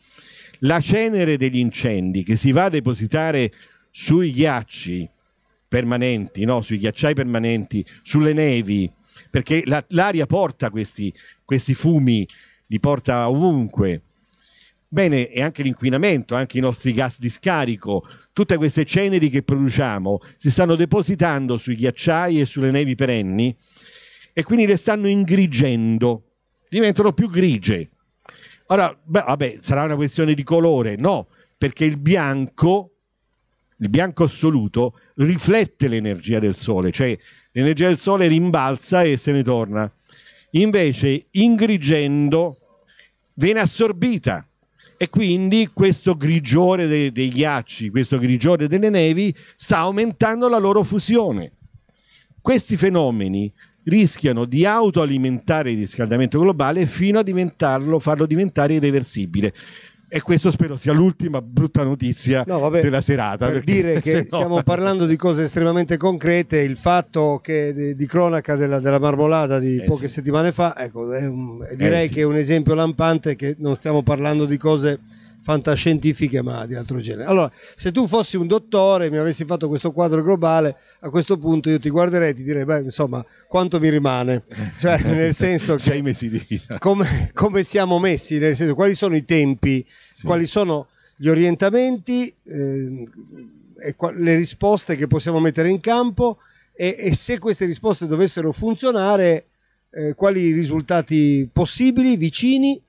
B: la cenere degli incendi che si va a depositare sui ghiacci permanenti, no? sui ghiacciai permanenti, sulle nevi, perché la, l'aria porta questi, questi fumi, li porta ovunque. Bene, e anche l'inquinamento, anche i nostri gas di scarico, tutte queste ceneri che produciamo si stanno depositando sui ghiacciai e sulle nevi perenni e quindi le stanno ingrigendo, diventano più grigie. Ora, beh, vabbè, sarà una questione di colore, no, perché il bianco, il bianco assoluto, riflette l'energia del sole, cioè l'energia del sole rimbalza e se ne torna. Invece, ingrigendo, viene assorbita e quindi questo grigiore dei, dei ghiacci, questo grigiore delle nevi sta aumentando la loro fusione. Questi fenomeni rischiano di autoalimentare il riscaldamento globale fino a diventarlo, farlo diventare irreversibile. E questo spero sia l'ultima brutta notizia no, vabbè, della serata. Per dire che no... stiamo
A: parlando di cose estremamente concrete, il fatto che di, di cronaca della, della, marmolada di eh poche sì. settimane fa, ecco, è un, eh, direi eh che è un esempio lampante che non stiamo parlando di cose fantascientifiche ma di altro genere. Allora, se tu fossi un dottore e mi avessi fatto questo quadro globale, a questo punto io ti guarderei e ti direi, beh, insomma, quanto mi rimane? Cioè, nel senso che... Sei mesi di... Come, come, siamo messi? Nel senso, quali sono i tempi? Sì. Quali sono gli orientamenti? Eh, e qua, le risposte che possiamo mettere in campo? E, e se queste risposte dovessero funzionare, eh, quali risultati possibili, vicini?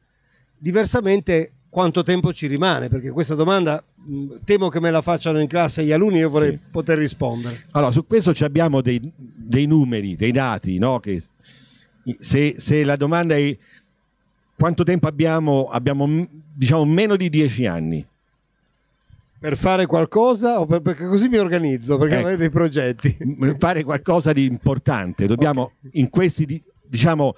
A: Diversamente quanto tempo ci rimane? Perché questa domanda mm, temo che me la facciano in classe gli alunni, io vorrei sì. poter rispondere.
B: Allora, su questo abbiamo dei, dei, numeri, dei dati, no? che se, se, la domanda è quanto tempo abbiamo, abbiamo diciamo meno di dieci anni. Per fare qualcosa o per, perché così mi organizzo, perché ecco, dei progetti? Fare qualcosa di importante, dobbiamo okay. in questi diciamo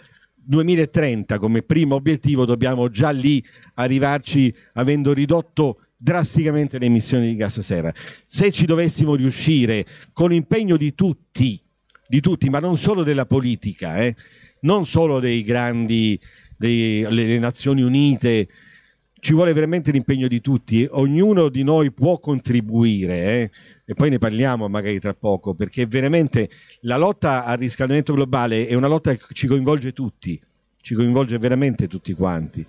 B: 2030 come primo obiettivo dobbiamo già lì arrivarci avendo ridotto drasticamente le emissioni di gas serra. Se ci dovessimo riuscire con l'impegno di tutti, di tutti, ma non solo della politica, eh, non solo dei grandi, delle Nazioni Unite, ci vuole veramente l'impegno di tutti, ognuno di noi può contribuire eh? e poi ne parliamo magari tra poco perché veramente la lotta al riscaldamento globale è una lotta che ci coinvolge tutti, ci coinvolge veramente tutti quanti.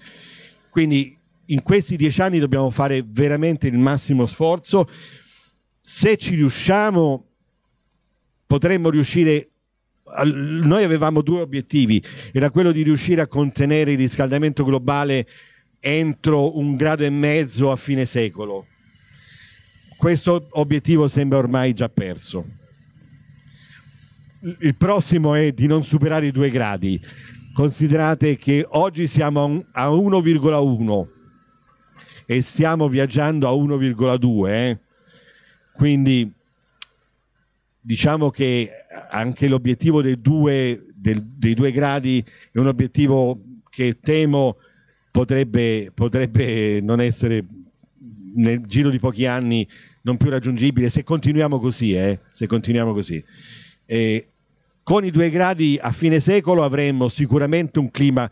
B: Quindi in questi dieci anni dobbiamo fare veramente il massimo sforzo. Se ci riusciamo, potremmo riuscire... Noi avevamo due obiettivi, era quello di riuscire a contenere il riscaldamento globale entro un grado e mezzo a fine secolo. Questo obiettivo sembra ormai già perso il prossimo è di non superare i due gradi. Considerate che oggi siamo a 1,1 e stiamo viaggiando a 1,2. Eh? Quindi diciamo che anche l'obiettivo dei due gradi è un obiettivo che temo potrebbe, potrebbe non essere nel giro di pochi anni non più raggiungibile se continuiamo così. Eh? Se continuiamo così. Eh, con i due gradi a fine secolo avremo sicuramente un clima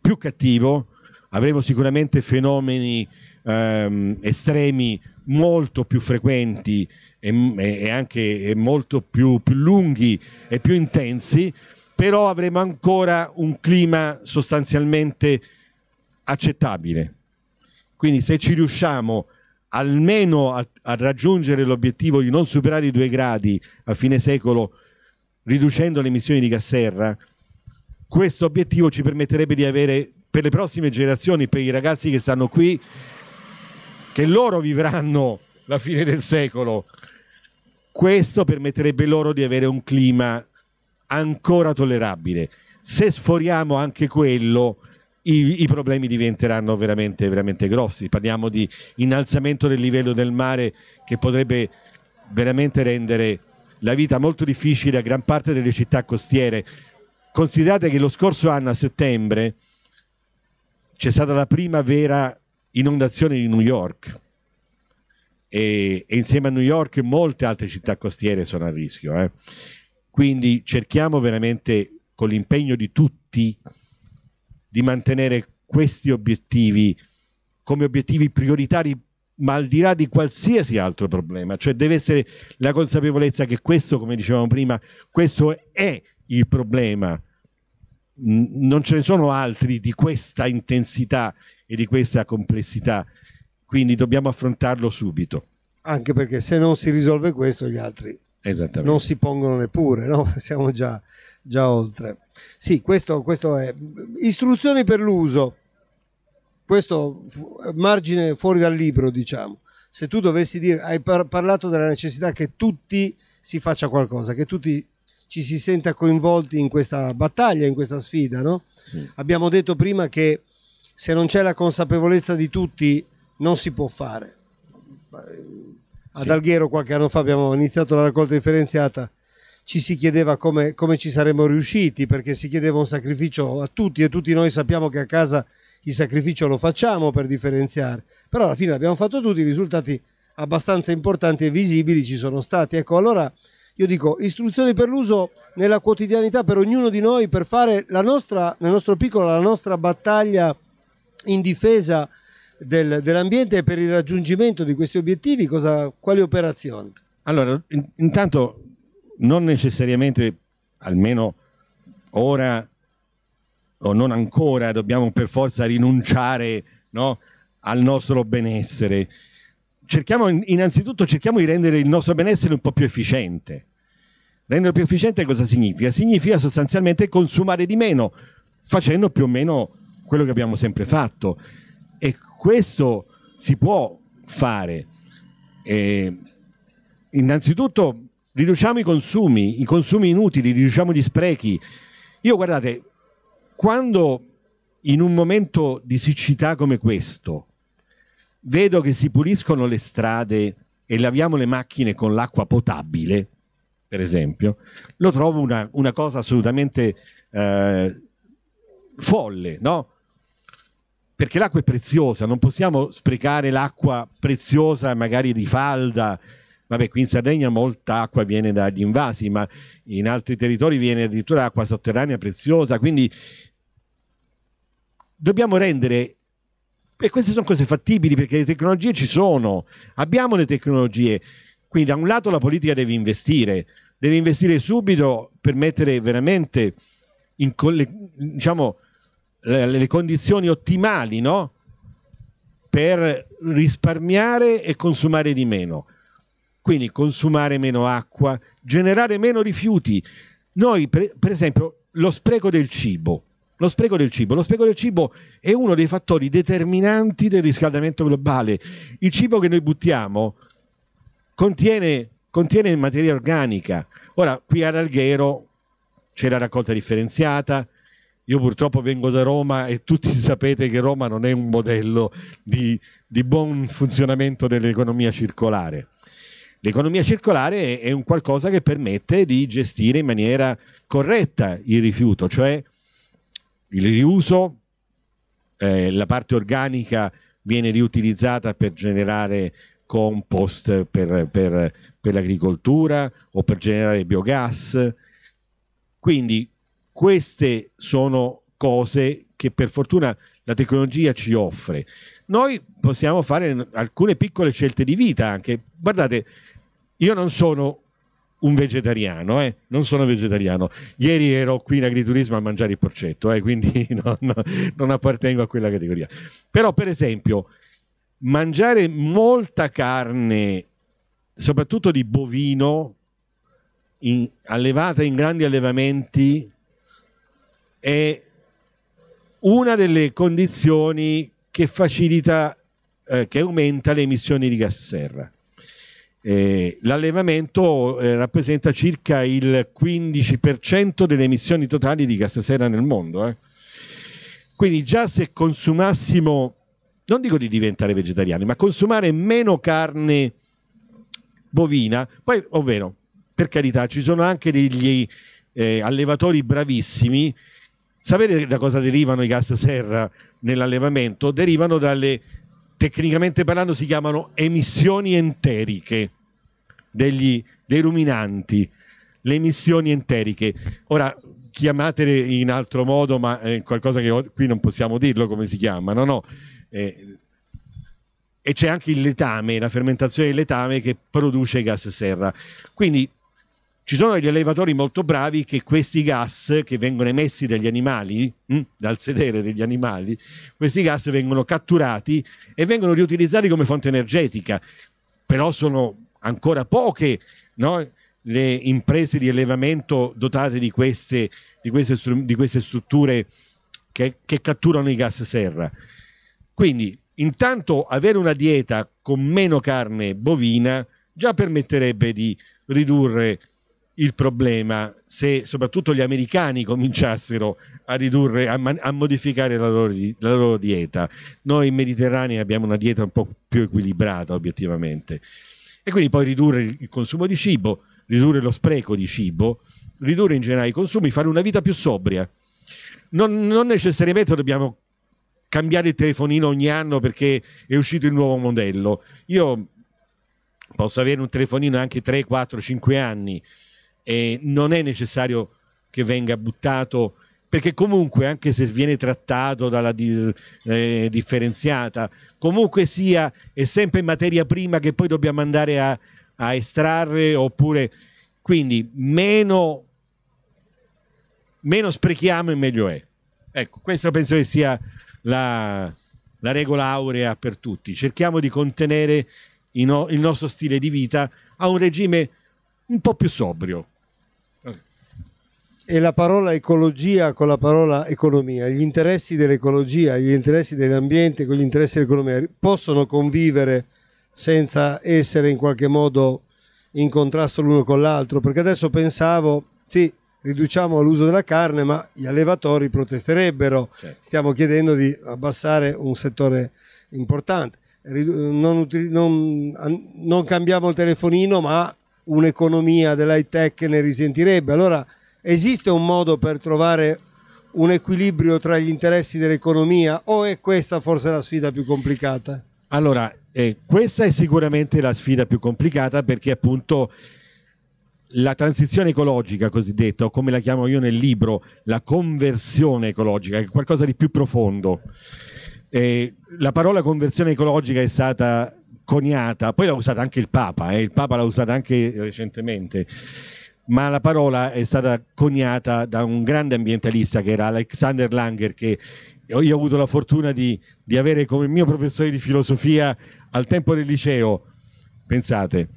B: più cattivo, avremo sicuramente fenomeni ehm, estremi molto più frequenti e, e anche e molto più, più lunghi e più intensi, però avremo ancora un clima sostanzialmente accettabile. Quindi se ci riusciamo almeno a, a raggiungere l'obiettivo di non superare i due gradi a fine secolo riducendo le emissioni di gas serra, questo obiettivo ci permetterebbe di avere per le prossime generazioni, per i ragazzi che stanno qui, che loro vivranno la fine del secolo, questo permetterebbe loro di avere un clima ancora tollerabile. Se sforiamo anche quello, i, i, problemi diventeranno veramente, veramente grossi. Parliamo di innalzamento del livello del mare che potrebbe veramente rendere la vita molto difficile a gran parte delle città costiere. Considerate che lo scorso anno a settembre c'è stata la prima vera inondazione di New York e, e insieme a New York molte altre città costiere sono a rischio. Eh. Quindi cerchiamo veramente con l'impegno di tutti di mantenere questi obiettivi come obiettivi prioritari ma al di là di qualsiasi altro problema, cioè deve essere la consapevolezza che questo, come dicevamo prima, questo è il problema. Non ce ne sono altri di questa intensità e di questa complessità, quindi dobbiamo affrontarlo subito.
A: Anche perché se non si risolve questo, gli altri non si pongono neppure, no? siamo già, già oltre. Sì, questo, questo è istruzioni per l'uso questo eh, margine fuori dal libro, diciamo. Se tu dovessi dire, hai par- parlato della necessità che tutti si faccia qualcosa, che tutti ci si senta coinvolti in questa battaglia, in questa sfida, no? Sì. Abbiamo detto prima che se non c'è la consapevolezza di tutti non si può fare. Ad sì. Alghero qualche anno fa abbiamo iniziato la raccolta differenziata, ci si chiedeva come, come ci saremmo riusciti perché si chiedeva un sacrificio a tutti e tutti noi sappiamo che a casa il sacrificio lo facciamo per differenziare, però alla fine l'abbiamo fatto tutti, i risultati abbastanza importanti e visibili ci sono stati. Ecco, allora io dico istruzioni per l'uso nella quotidianità per ognuno di noi per fare la nostra, nel nostro piccolo la nostra battaglia in difesa del, dell'ambiente e per il raggiungimento di questi obiettivi, cosa, quali operazioni?
B: Allora, intanto non necessariamente, almeno ora, o non ancora dobbiamo per forza rinunciare no, al nostro benessere. Cerchiamo, innanzitutto cerchiamo di rendere il nostro benessere un po' più efficiente. Renderlo più efficiente cosa significa? Significa sostanzialmente consumare di meno, facendo più o meno quello che abbiamo sempre fatto. E questo si può fare. E innanzitutto riduciamo i consumi, i consumi inutili, riduciamo gli sprechi. Io guardate, quando in un momento di siccità come questo vedo che si puliscono le strade e laviamo le macchine con l'acqua potabile, per esempio, lo trovo una, una cosa assolutamente eh, folle, no? Perché l'acqua è preziosa, non possiamo sprecare l'acqua preziosa magari di falda Vabbè, qui in Sardegna molta acqua viene dagli invasi, ma in altri territori viene addirittura acqua sotterranea preziosa, quindi dobbiamo rendere e queste sono cose fattibili perché le tecnologie ci sono, abbiamo le tecnologie. Quindi da un lato la politica deve investire, deve investire subito per mettere veramente in, diciamo, le, le, condizioni ottimali no? per risparmiare e consumare di meno. Quindi consumare meno acqua, generare meno rifiuti. Noi, per, per esempio, lo spreco del cibo. Lo spreco del cibo. Lo spreco del cibo è uno dei fattori determinanti del riscaldamento globale. Il cibo che noi buttiamo contiene, contiene materia organica. Ora, qui ad Alghero c'è la raccolta differenziata. Io purtroppo vengo da Roma e tutti sapete che Roma non è un modello di, di buon funzionamento dell'economia circolare. L'economia circolare è un qualcosa che permette di gestire in maniera corretta il rifiuto, cioè il riuso, eh, la parte organica viene riutilizzata per generare compost per, per, per l'agricoltura o per generare biogas. Quindi queste sono cose che per fortuna la tecnologia ci offre. Noi possiamo fare alcune piccole scelte di vita anche. Guardate, io non sono un vegetariano, eh? non sono vegetariano. Ieri ero qui in agriturismo a mangiare il porcetto, eh? quindi no, non appartengo a quella categoria. Però, per esempio, mangiare molta carne, soprattutto di bovino, in, allevata in grandi allevamenti, è una delle condizioni che facilita, eh, che aumenta le emissioni di gas serra. Eh, l'allevamento eh, rappresenta circa il 15% delle emissioni totali di gas sera nel mondo. Eh. Quindi già se consumassimo, non dico di diventare vegetariani, ma consumare meno carne bovina, poi ovvero, per carità, ci sono anche degli eh, allevatori bravissimi, sapete da cosa derivano i gas serra nell'allevamento? Derivano dalle tecnicamente parlando si chiamano emissioni enteriche, degli, dei ruminanti, le emissioni enteriche. Ora, chiamatele in altro modo, ma è qualcosa che qui non possiamo dirlo come si chiama, no, no. Eh, e c'è anche il letame, la fermentazione del letame che produce gas serra. Quindi ci sono degli allevatori molto bravi che questi gas che vengono emessi dagli animali, mh, hm? dal sedere degli animali, questi gas vengono catturati e vengono riutilizzati come fonte energetica, però sono ancora poche no? le imprese di allevamento dotate di queste, di queste, di queste strutture che, che catturano i gas serra. Quindi intanto avere una dieta con meno carne bovina già permetterebbe di ridurre il problema se soprattutto gli americani cominciassero a ridurre, a, man, a modificare la loro, la loro, dieta. Noi in Mediterranea abbiamo una dieta un po' più equilibrata obiettivamente. E quindi poi ridurre il consumo di cibo, ridurre lo spreco di cibo, ridurre in generale i consumi, fare una vita più sobria. Non, non necessariamente dobbiamo cambiare il telefonino ogni anno perché è uscito il nuovo modello. Io posso avere un telefonino anche 3, 4, 5 anni e non è necessario che venga buttato perché comunque anche se viene trattato dalla eh, differenziata comunque sia è sempre materia prima che poi dobbiamo andare a, a estrarre oppure quindi meno, meno sprechiamo e meglio è ecco questa penso che sia la, la regola aurea per tutti cerchiamo di contenere il, no, il nostro stile di vita a un regime un po' più sobrio
A: e la parola ecologia con la parola economia, gli interessi dell'ecologia, gli interessi dell'ambiente con gli interessi dell'economia possono convivere senza essere in qualche modo in contrasto l'uno con l'altro, perché adesso pensavo, sì, riduciamo l'uso della carne, ma gli allevatori protesterebbero, certo. stiamo chiedendo di abbassare un settore importante, non, non, non cambiamo il telefonino, ma un'economia dell'high tech ne risentirebbe. Allora Esiste un modo per trovare un equilibrio tra gli interessi dell'economia o è questa forse la sfida più complicata?
B: Allora, eh, questa è sicuramente la sfida più complicata perché appunto la transizione ecologica cosiddetta, o come la chiamo io nel libro, la conversione ecologica, è qualcosa di più profondo. Eh, la parola conversione ecologica è stata coniata, poi l'ha usata anche il Papa, eh, il Papa l'ha usata anche recentemente ma la parola è stata coniata da un grande ambientalista che era Alexander Langer, che io ho avuto la fortuna di, di avere come mio professore di filosofia al tempo del liceo, pensate,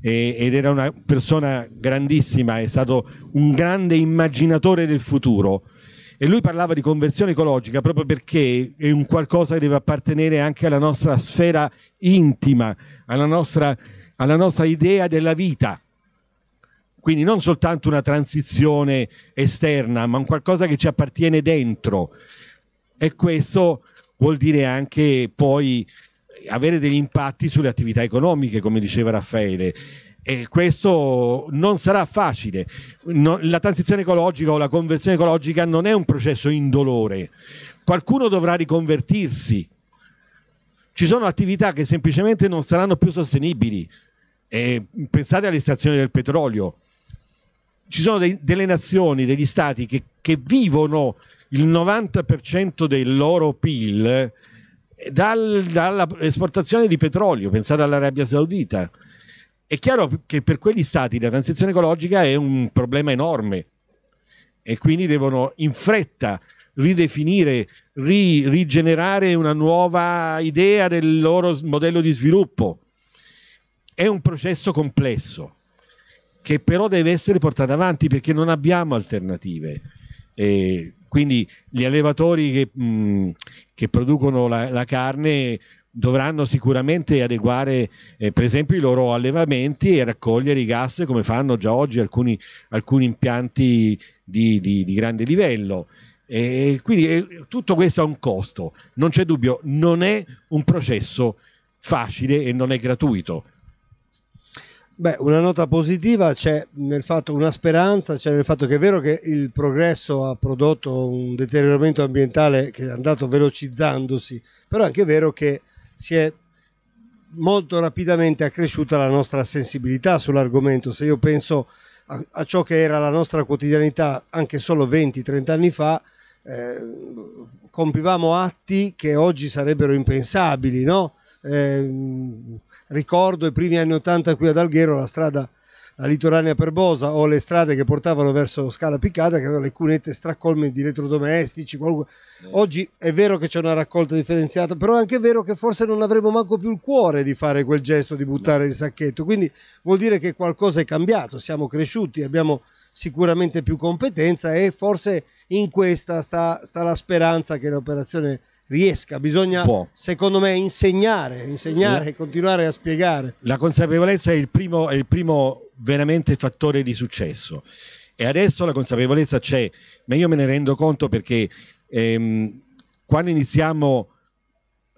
B: e, ed era una persona grandissima, è stato un grande immaginatore del futuro. E lui parlava di conversione ecologica proprio perché è un qualcosa che deve appartenere anche alla nostra sfera intima, alla nostra, alla nostra idea della vita quindi non soltanto una transizione esterna, ma un qualcosa che ci appartiene dentro. E questo vuol dire anche poi avere degli impatti sulle attività economiche, come diceva Raffaele. E questo non sarà facile. la transizione ecologica o la conversione ecologica non è un processo indolore. Qualcuno dovrà riconvertirsi. Ci sono attività che semplicemente non saranno più sostenibili. E pensate alle stazioni del petrolio ci sono dei, delle nazioni, degli stati che, che vivono il 90% del loro PIL eh, dal, dall'esportazione di petrolio, pensate all'Arabia Saudita. È chiaro che per quegli stati la transizione ecologica è un problema enorme e quindi devono in fretta ridefinire, ri, rigenerare una nuova idea del loro modello di sviluppo. È un processo complesso che però deve essere portata avanti perché non abbiamo alternative. E quindi gli allevatori che, mh, che producono la, la, carne dovranno sicuramente adeguare eh, per esempio i loro allevamenti e raccogliere i gas come fanno già oggi alcuni, alcuni impianti di, di, di grande livello. E quindi eh, tutto questo ha un costo, non c'è dubbio, non è un processo facile e non è gratuito.
A: Beh, una nota positiva c'è nel fatto, una speranza c'è nel fatto che è vero che il progresso ha prodotto un deterioramento ambientale che è andato velocizzandosi, però è anche vero che si è molto rapidamente accresciuta la nostra sensibilità sull'argomento. Se io penso a, a ciò che era la nostra quotidianità anche solo 20-30 anni fa, eh, compivamo atti che oggi sarebbero impensabili, no? Eh, ricordo i primi anni 80 qui ad Alghero la strada la litoranea Bosa o le strade che portavano verso Scala Piccata che avevano le cunette stracolme di elettrodomestici. Qualunque. Oggi è vero che c'è una raccolta differenziata, però è anche vero che forse non avremo manco più il cuore di fare quel gesto di buttare il sacchetto. Quindi vuol dire che qualcosa è cambiato, siamo cresciuti, abbiamo sicuramente più competenza e forse in questa sta, sta la speranza che l'operazione riesca, bisogna Può. secondo me insegnare, insegnare la, e continuare a spiegare.
B: La consapevolezza è il, primo, è il primo veramente fattore di successo e adesso la consapevolezza c'è, ma io me ne rendo conto perché ehm, quando iniziamo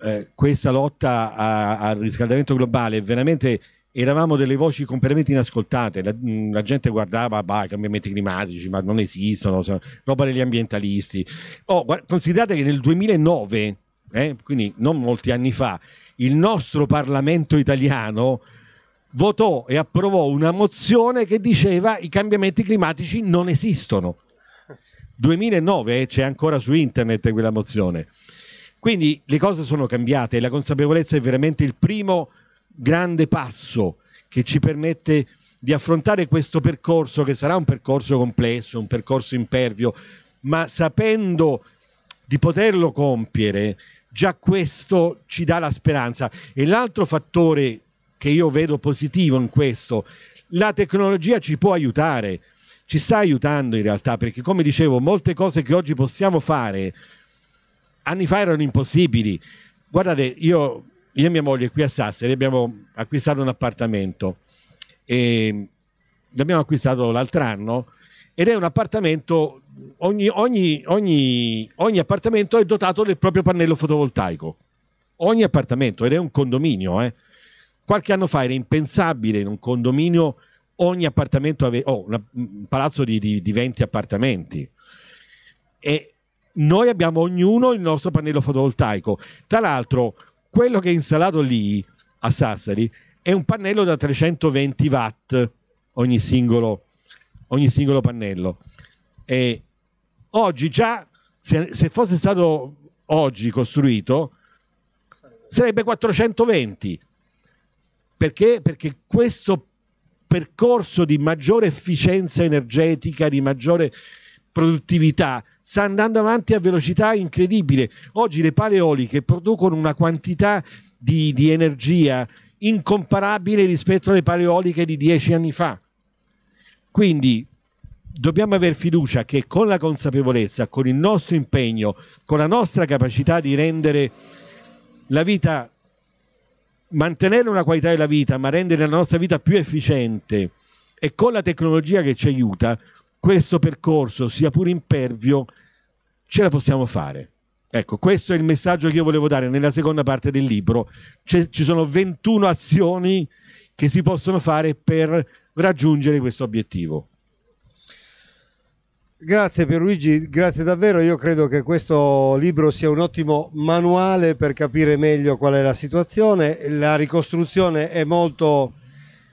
B: eh, questa lotta al riscaldamento globale veramente eravamo delle voci completamente inascoltate, la, mm, la gente guardava bah, cambiamenti climatici, ma non esistono, sono, roba degli ambientalisti. Oh, guard- considerate che nel 2009, eh, quindi non molti anni fa, il nostro Parlamento italiano votò e approvò una mozione che diceva i cambiamenti climatici non esistono. 2009 eh, c'è ancora su internet quella mozione. Quindi le cose sono cambiate e la consapevolezza è veramente il primo grande passo che ci permette di affrontare questo percorso che sarà un percorso complesso, un percorso impervio, ma sapendo di poterlo compiere, già questo ci dà la speranza. E l'altro fattore che io vedo positivo in questo, la tecnologia ci può aiutare, ci sta aiutando in realtà, perché come dicevo, molte cose che oggi possiamo fare, anni fa erano impossibili. Guardate, io io e mia moglie qui a Sassari abbiamo acquistato un appartamento e l'abbiamo acquistato l'altro anno ed è un appartamento, ogni, ogni, ogni, ogni appartamento è dotato del proprio pannello fotovoltaico, ogni appartamento ed è un condominio. Eh. Qualche anno fa era impensabile in un condominio ogni appartamento aveva oh, un palazzo di, di, di 20 appartamenti e noi abbiamo ognuno il nostro pannello fotovoltaico. Tra l'altro quello che è installato lì a Sassari è un pannello da 320 watt ogni singolo, ogni singolo pannello. E oggi già, se, se fosse stato oggi costruito, sarebbe 420. Perché? Perché questo percorso di maggiore efficienza energetica, di maggiore produttività sta andando avanti a velocità incredibile. Oggi le paleoliche producono una quantità di, di energia incomparabile rispetto alle paleoliche di dieci anni fa. Quindi dobbiamo avere fiducia che con la consapevolezza, con il nostro impegno, con la nostra capacità di rendere la vita, mantenere una qualità della vita, ma rendere la nostra vita più efficiente e con la tecnologia che ci aiuta, questo percorso, sia pure impervio, ce la possiamo fare. Ecco, questo è il messaggio che io volevo dare nella seconda parte del libro. C'è, ci sono 21 azioni che si possono fare per raggiungere questo obiettivo. Grazie
A: Pierluigi, grazie davvero. Io credo che questo libro sia un ottimo manuale per capire meglio qual è la situazione. La ricostruzione è molto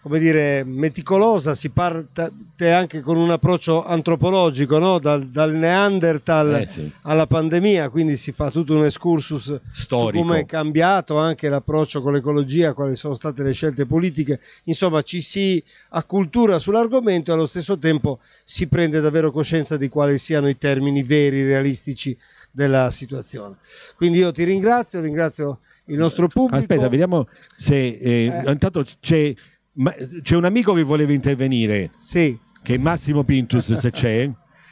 A: come dire, meticolosa, si parte anche con un approccio antropologico, no? dal, dal, Neanderthal eh sì. alla pandemia, quindi si fa tutto un excursus storico. su come è cambiato anche l'approccio con l'ecologia, quali sono state le scelte politiche, insomma ci si accultura sull'argomento e allo stesso tempo si prende davvero coscienza di quali siano i termini veri, realistici della situazione. Quindi io ti ringrazio,
B: ringrazio il nostro pubblico. Aspetta, vediamo se eh, eh. intanto c'è ma eh, c'è un amico che voleva intervenire. Sì. Che è Massimo Pintus, se c'è.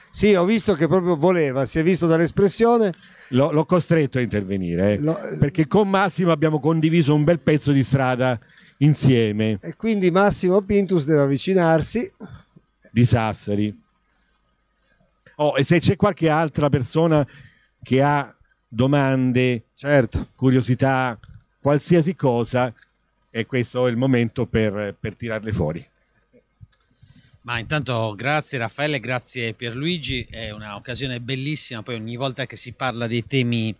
B: Sì, ho visto che proprio voleva, si è visto dall'espressione. L'ho, l'ho costretto a intervenire, eh. eh, perché con Massimo abbiamo condiviso un bel pezzo di strada insieme. E quindi Massimo
A: Pintus deve avvicinarsi.
B: Di Sassari. Oh, e se c'è qualche altra persona che ha domande, certo. curiosità, qualsiasi cosa, e questo è il momento per, per tirarle fuori.
C: Ma intanto grazie Raffaele, grazie Pierluigi, è un'occasione bellissima, poi ogni volta che si parla dei temi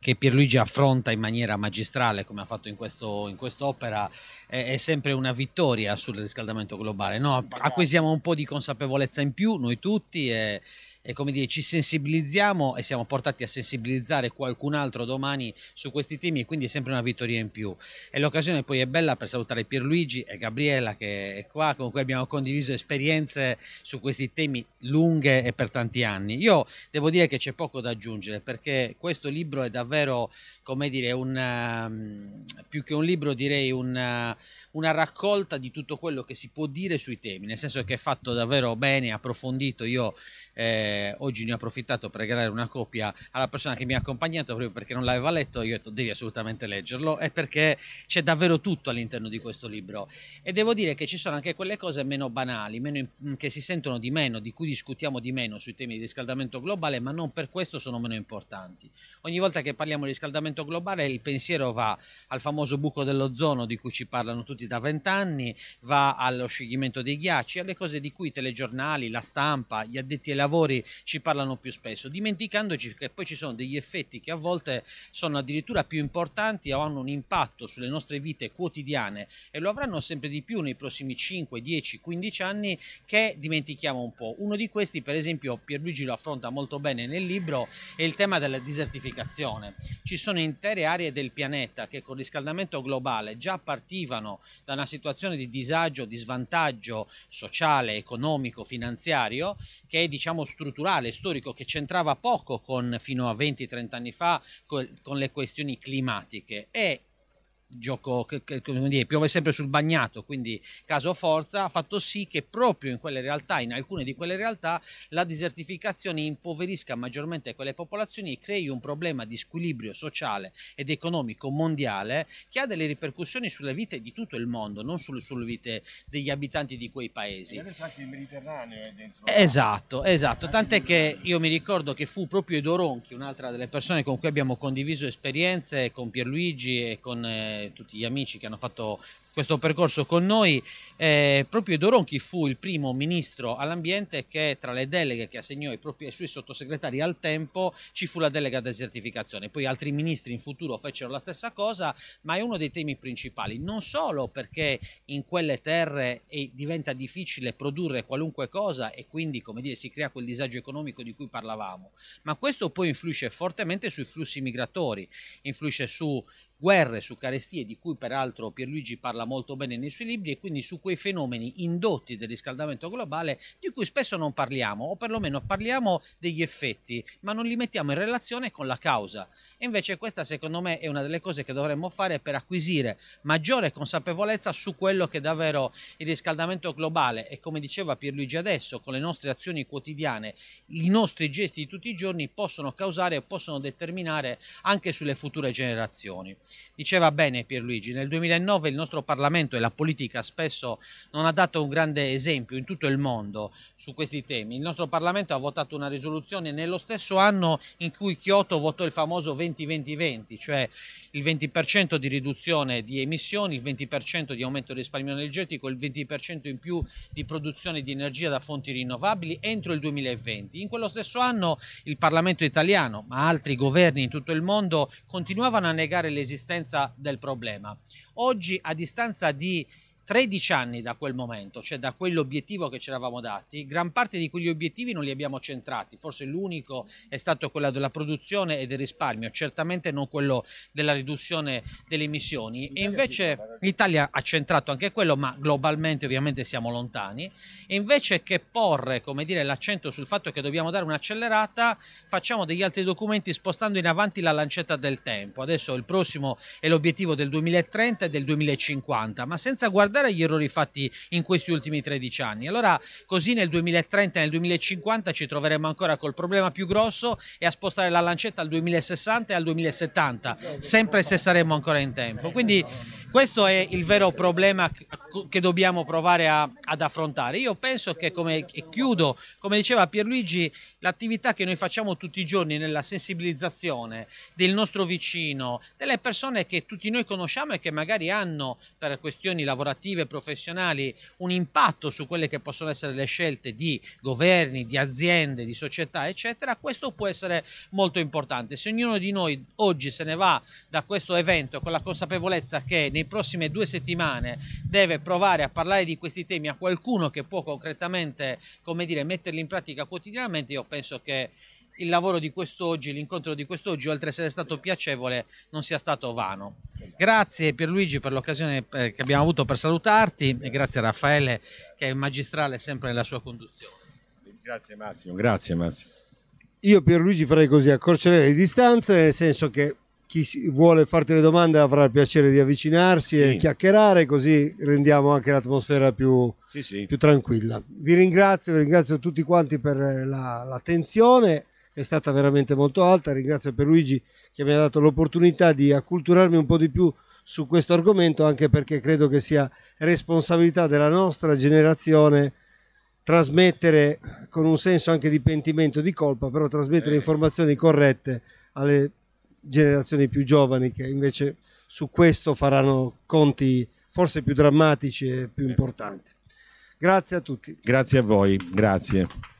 C: che Pierluigi affronta in maniera magistrale, come ha fatto in, questo, in quest'opera, è, è, sempre una vittoria sul riscaldamento globale. No? Acquisiamo un po' di consapevolezza in più, noi tutti, e, e come dire ci sensibilizziamo e siamo portati a sensibilizzare qualcun altro domani su questi temi e quindi è sempre una vittoria in più e l'occasione poi è bella per salutare Pierluigi e Gabriella che è qua con cui abbiamo condiviso esperienze su questi temi lunghe e per tanti anni io devo dire che c'è poco da aggiungere perché questo libro è davvero come dire un ehm, più che un libro direi una, una raccolta di tutto quello che si può dire sui temi nel senso che è fatto davvero bene approfondito io eh, oggi ne ho approfittato per regalare una copia alla persona che mi ha accompagnato proprio perché non l'aveva letto, io ho detto devi assolutamente leggerlo, è perché c'è davvero tutto all'interno di questo libro e devo dire che ci sono anche quelle cose meno banali, meno, mm, che si sentono di meno, di cui discutiamo di meno sui temi di riscaldamento globale, ma non per questo sono meno importanti. Ogni volta che parliamo di riscaldamento globale il pensiero va al famoso buco dell'ozono di cui ci parlano tutti da vent'anni, va allo scioglimento dei ghiacci, alle cose di cui i telegiornali, la stampa, gli addetti ai lavori lavori ci parlano più spesso, dimenticandoci che poi ci sono degli effetti che a volte sono addirittura più importanti o hanno un impatto sulle nostre vite quotidiane e lo avranno sempre di più nei prossimi 5, 10, 15 anni che dimentichiamo un po'. Uno di questi, per esempio, Pierluigi lo affronta molto bene nel libro, è il tema della desertificazione. Ci sono intere aree del pianeta che con il riscaldamento globale già partivano da una situazione di disagio, di svantaggio sociale, economico, finanziario che diciamo diciamo, strutturale, storico, che c'entrava poco con, fino a 20-30 anni fa con, con le questioni climatiche e gioco che, che dire, piove sempre sul bagnato, quindi caso forza, ha fatto sì che proprio in quelle realtà, in alcune di quelle realtà, la desertificazione impoverisca maggiormente quelle popolazioni e crei un problema di squilibrio sociale ed economico mondiale che ha delle ripercussioni sulle vite di tutto il mondo, non solo sulle vite degli abitanti di quei paesi. E
B: adesso anche il Mediterraneo è dentro.
C: Esatto, esatto, tant'è che io mi ricordo che fu proprio Edo Ronchi, un'altra delle persone con cui abbiamo condiviso esperienze con Pierluigi e con... Eh, tutti gli amici che hanno fatto questo percorso con noi, eh, proprio Doronchi fu il primo ministro all'ambiente che tra le deleghe che assegnò i, propri, ai suoi sottosegretari al tempo ci fu la delega desertificazione, poi altri ministri in futuro fecero la stessa cosa, ma è uno dei temi principali, non solo perché in quelle terre diventa difficile produrre qualunque cosa e quindi come dire, si crea quel disagio economico di cui parlavamo, ma questo poi influisce fortemente sui flussi migratori, influisce su guerre, su carestie, di cui peraltro Pierluigi parla molto bene nei suoi libri, e quindi su quei fenomeni indotti del riscaldamento globale di cui spesso non parliamo, o perlomeno parliamo degli effetti, ma non li mettiamo in relazione con la causa. E invece questa secondo me è una delle cose che dovremmo fare per acquisire maggiore consapevolezza su quello che davvero il riscaldamento globale e come diceva Pierluigi adesso, con le nostre azioni quotidiane, i nostri gesti di tutti i giorni possono causare e possono determinare anche sulle future generazioni. Diceva bene Pierluigi, nel 2009 il nostro Parlamento e la politica spesso non ha dato un grande esempio in tutto il mondo su questi temi. Il nostro Parlamento ha votato una risoluzione nello stesso anno in cui Kyoto votò il famoso 20-20-20, cioè il 20% di riduzione di emissioni, il 20% di aumento del risparmio energetico, il 20% in più di produzione di energia da fonti rinnovabili entro il 2020. In quello stesso anno il Parlamento italiano, ma altri governi in tutto il mondo, continuavano a negare l'esistenza l'esistenza del problema. Oggi, a distanza di 13 anni da quel momento, cioè da quell'obiettivo che ci eravamo dati, gran parte di quegli obiettivi non li abbiamo centrati, forse l'unico è stato quello della produzione e del risparmio, certamente non quello della riduzione delle emissioni e invece l'Italia ha centrato anche quello, ma globalmente ovviamente siamo lontani e invece che porre dire, l'accento sul fatto che dobbiamo dare un'accelerata, facciamo degli altri documenti spostando in avanti la lancetta del tempo. Adesso il prossimo è l'obiettivo del 2030 e del 2050, ma senza guardare guardare agli errori fatti in questi ultimi 13 anni. Allora così nel 2030 e nel 2050 ci troveremo ancora col problema più grosso e a spostare la lancetta al 2060 e al 2070, sempre se saremo ancora in tempo. Quindi questo è il vero problema che dobbiamo provare a, ad affrontare. Io penso che, come e chiudo, come diceva Pierluigi, l'attività che noi facciamo tutti i giorni nella sensibilizzazione del nostro vicino, delle persone che tutti noi conosciamo e che magari hanno per questioni lavorative, professionali, un impatto su quelle che possono essere le scelte di governi, di aziende, di società, eccetera, questo può essere molto importante. Se ognuno di noi oggi se ne va da questo evento con la consapevolezza che nei prossime due settimane deve provare a parlare di questi temi a qualcuno che può concretamente come dire, metterli in pratica quotidianamente, io penso che il lavoro di quest'oggi, l'incontro di quest'oggi, oltre a essere stato piacevole, non sia stato vano. Grazie Pierluigi per l'occasione eh, che abbiamo avuto per salutarti e grazie a Raffaele che è magistrale sempre nella sua conduzione. Grazie Massimo,
B: grazie Massimo.
A: Io Pierluigi farei così, accorcerei le distanze, nel senso che chi vuole farti le domande avrà il piacere di avvicinarsi sì. e chiacchierare, così rendiamo anche l'atmosfera più, sì, sì. più tranquilla. Vi ringrazio, vi ringrazio tutti quanti per la, l'attenzione, è stata veramente molto alta. Ringrazio per Luigi che mi ha dato l'opportunità di acculturarmi un po' di più su questo argomento, anche perché credo che sia responsabilità della nostra generazione trasmettere con un senso anche di pentimento di colpa, però trasmettere eh. informazioni corrette alle persone generazioni più giovani che invece su questo faranno conti forse più drammatici e più eh. importanti.
B: Grazie a tutti. Grazie a voi, grazie.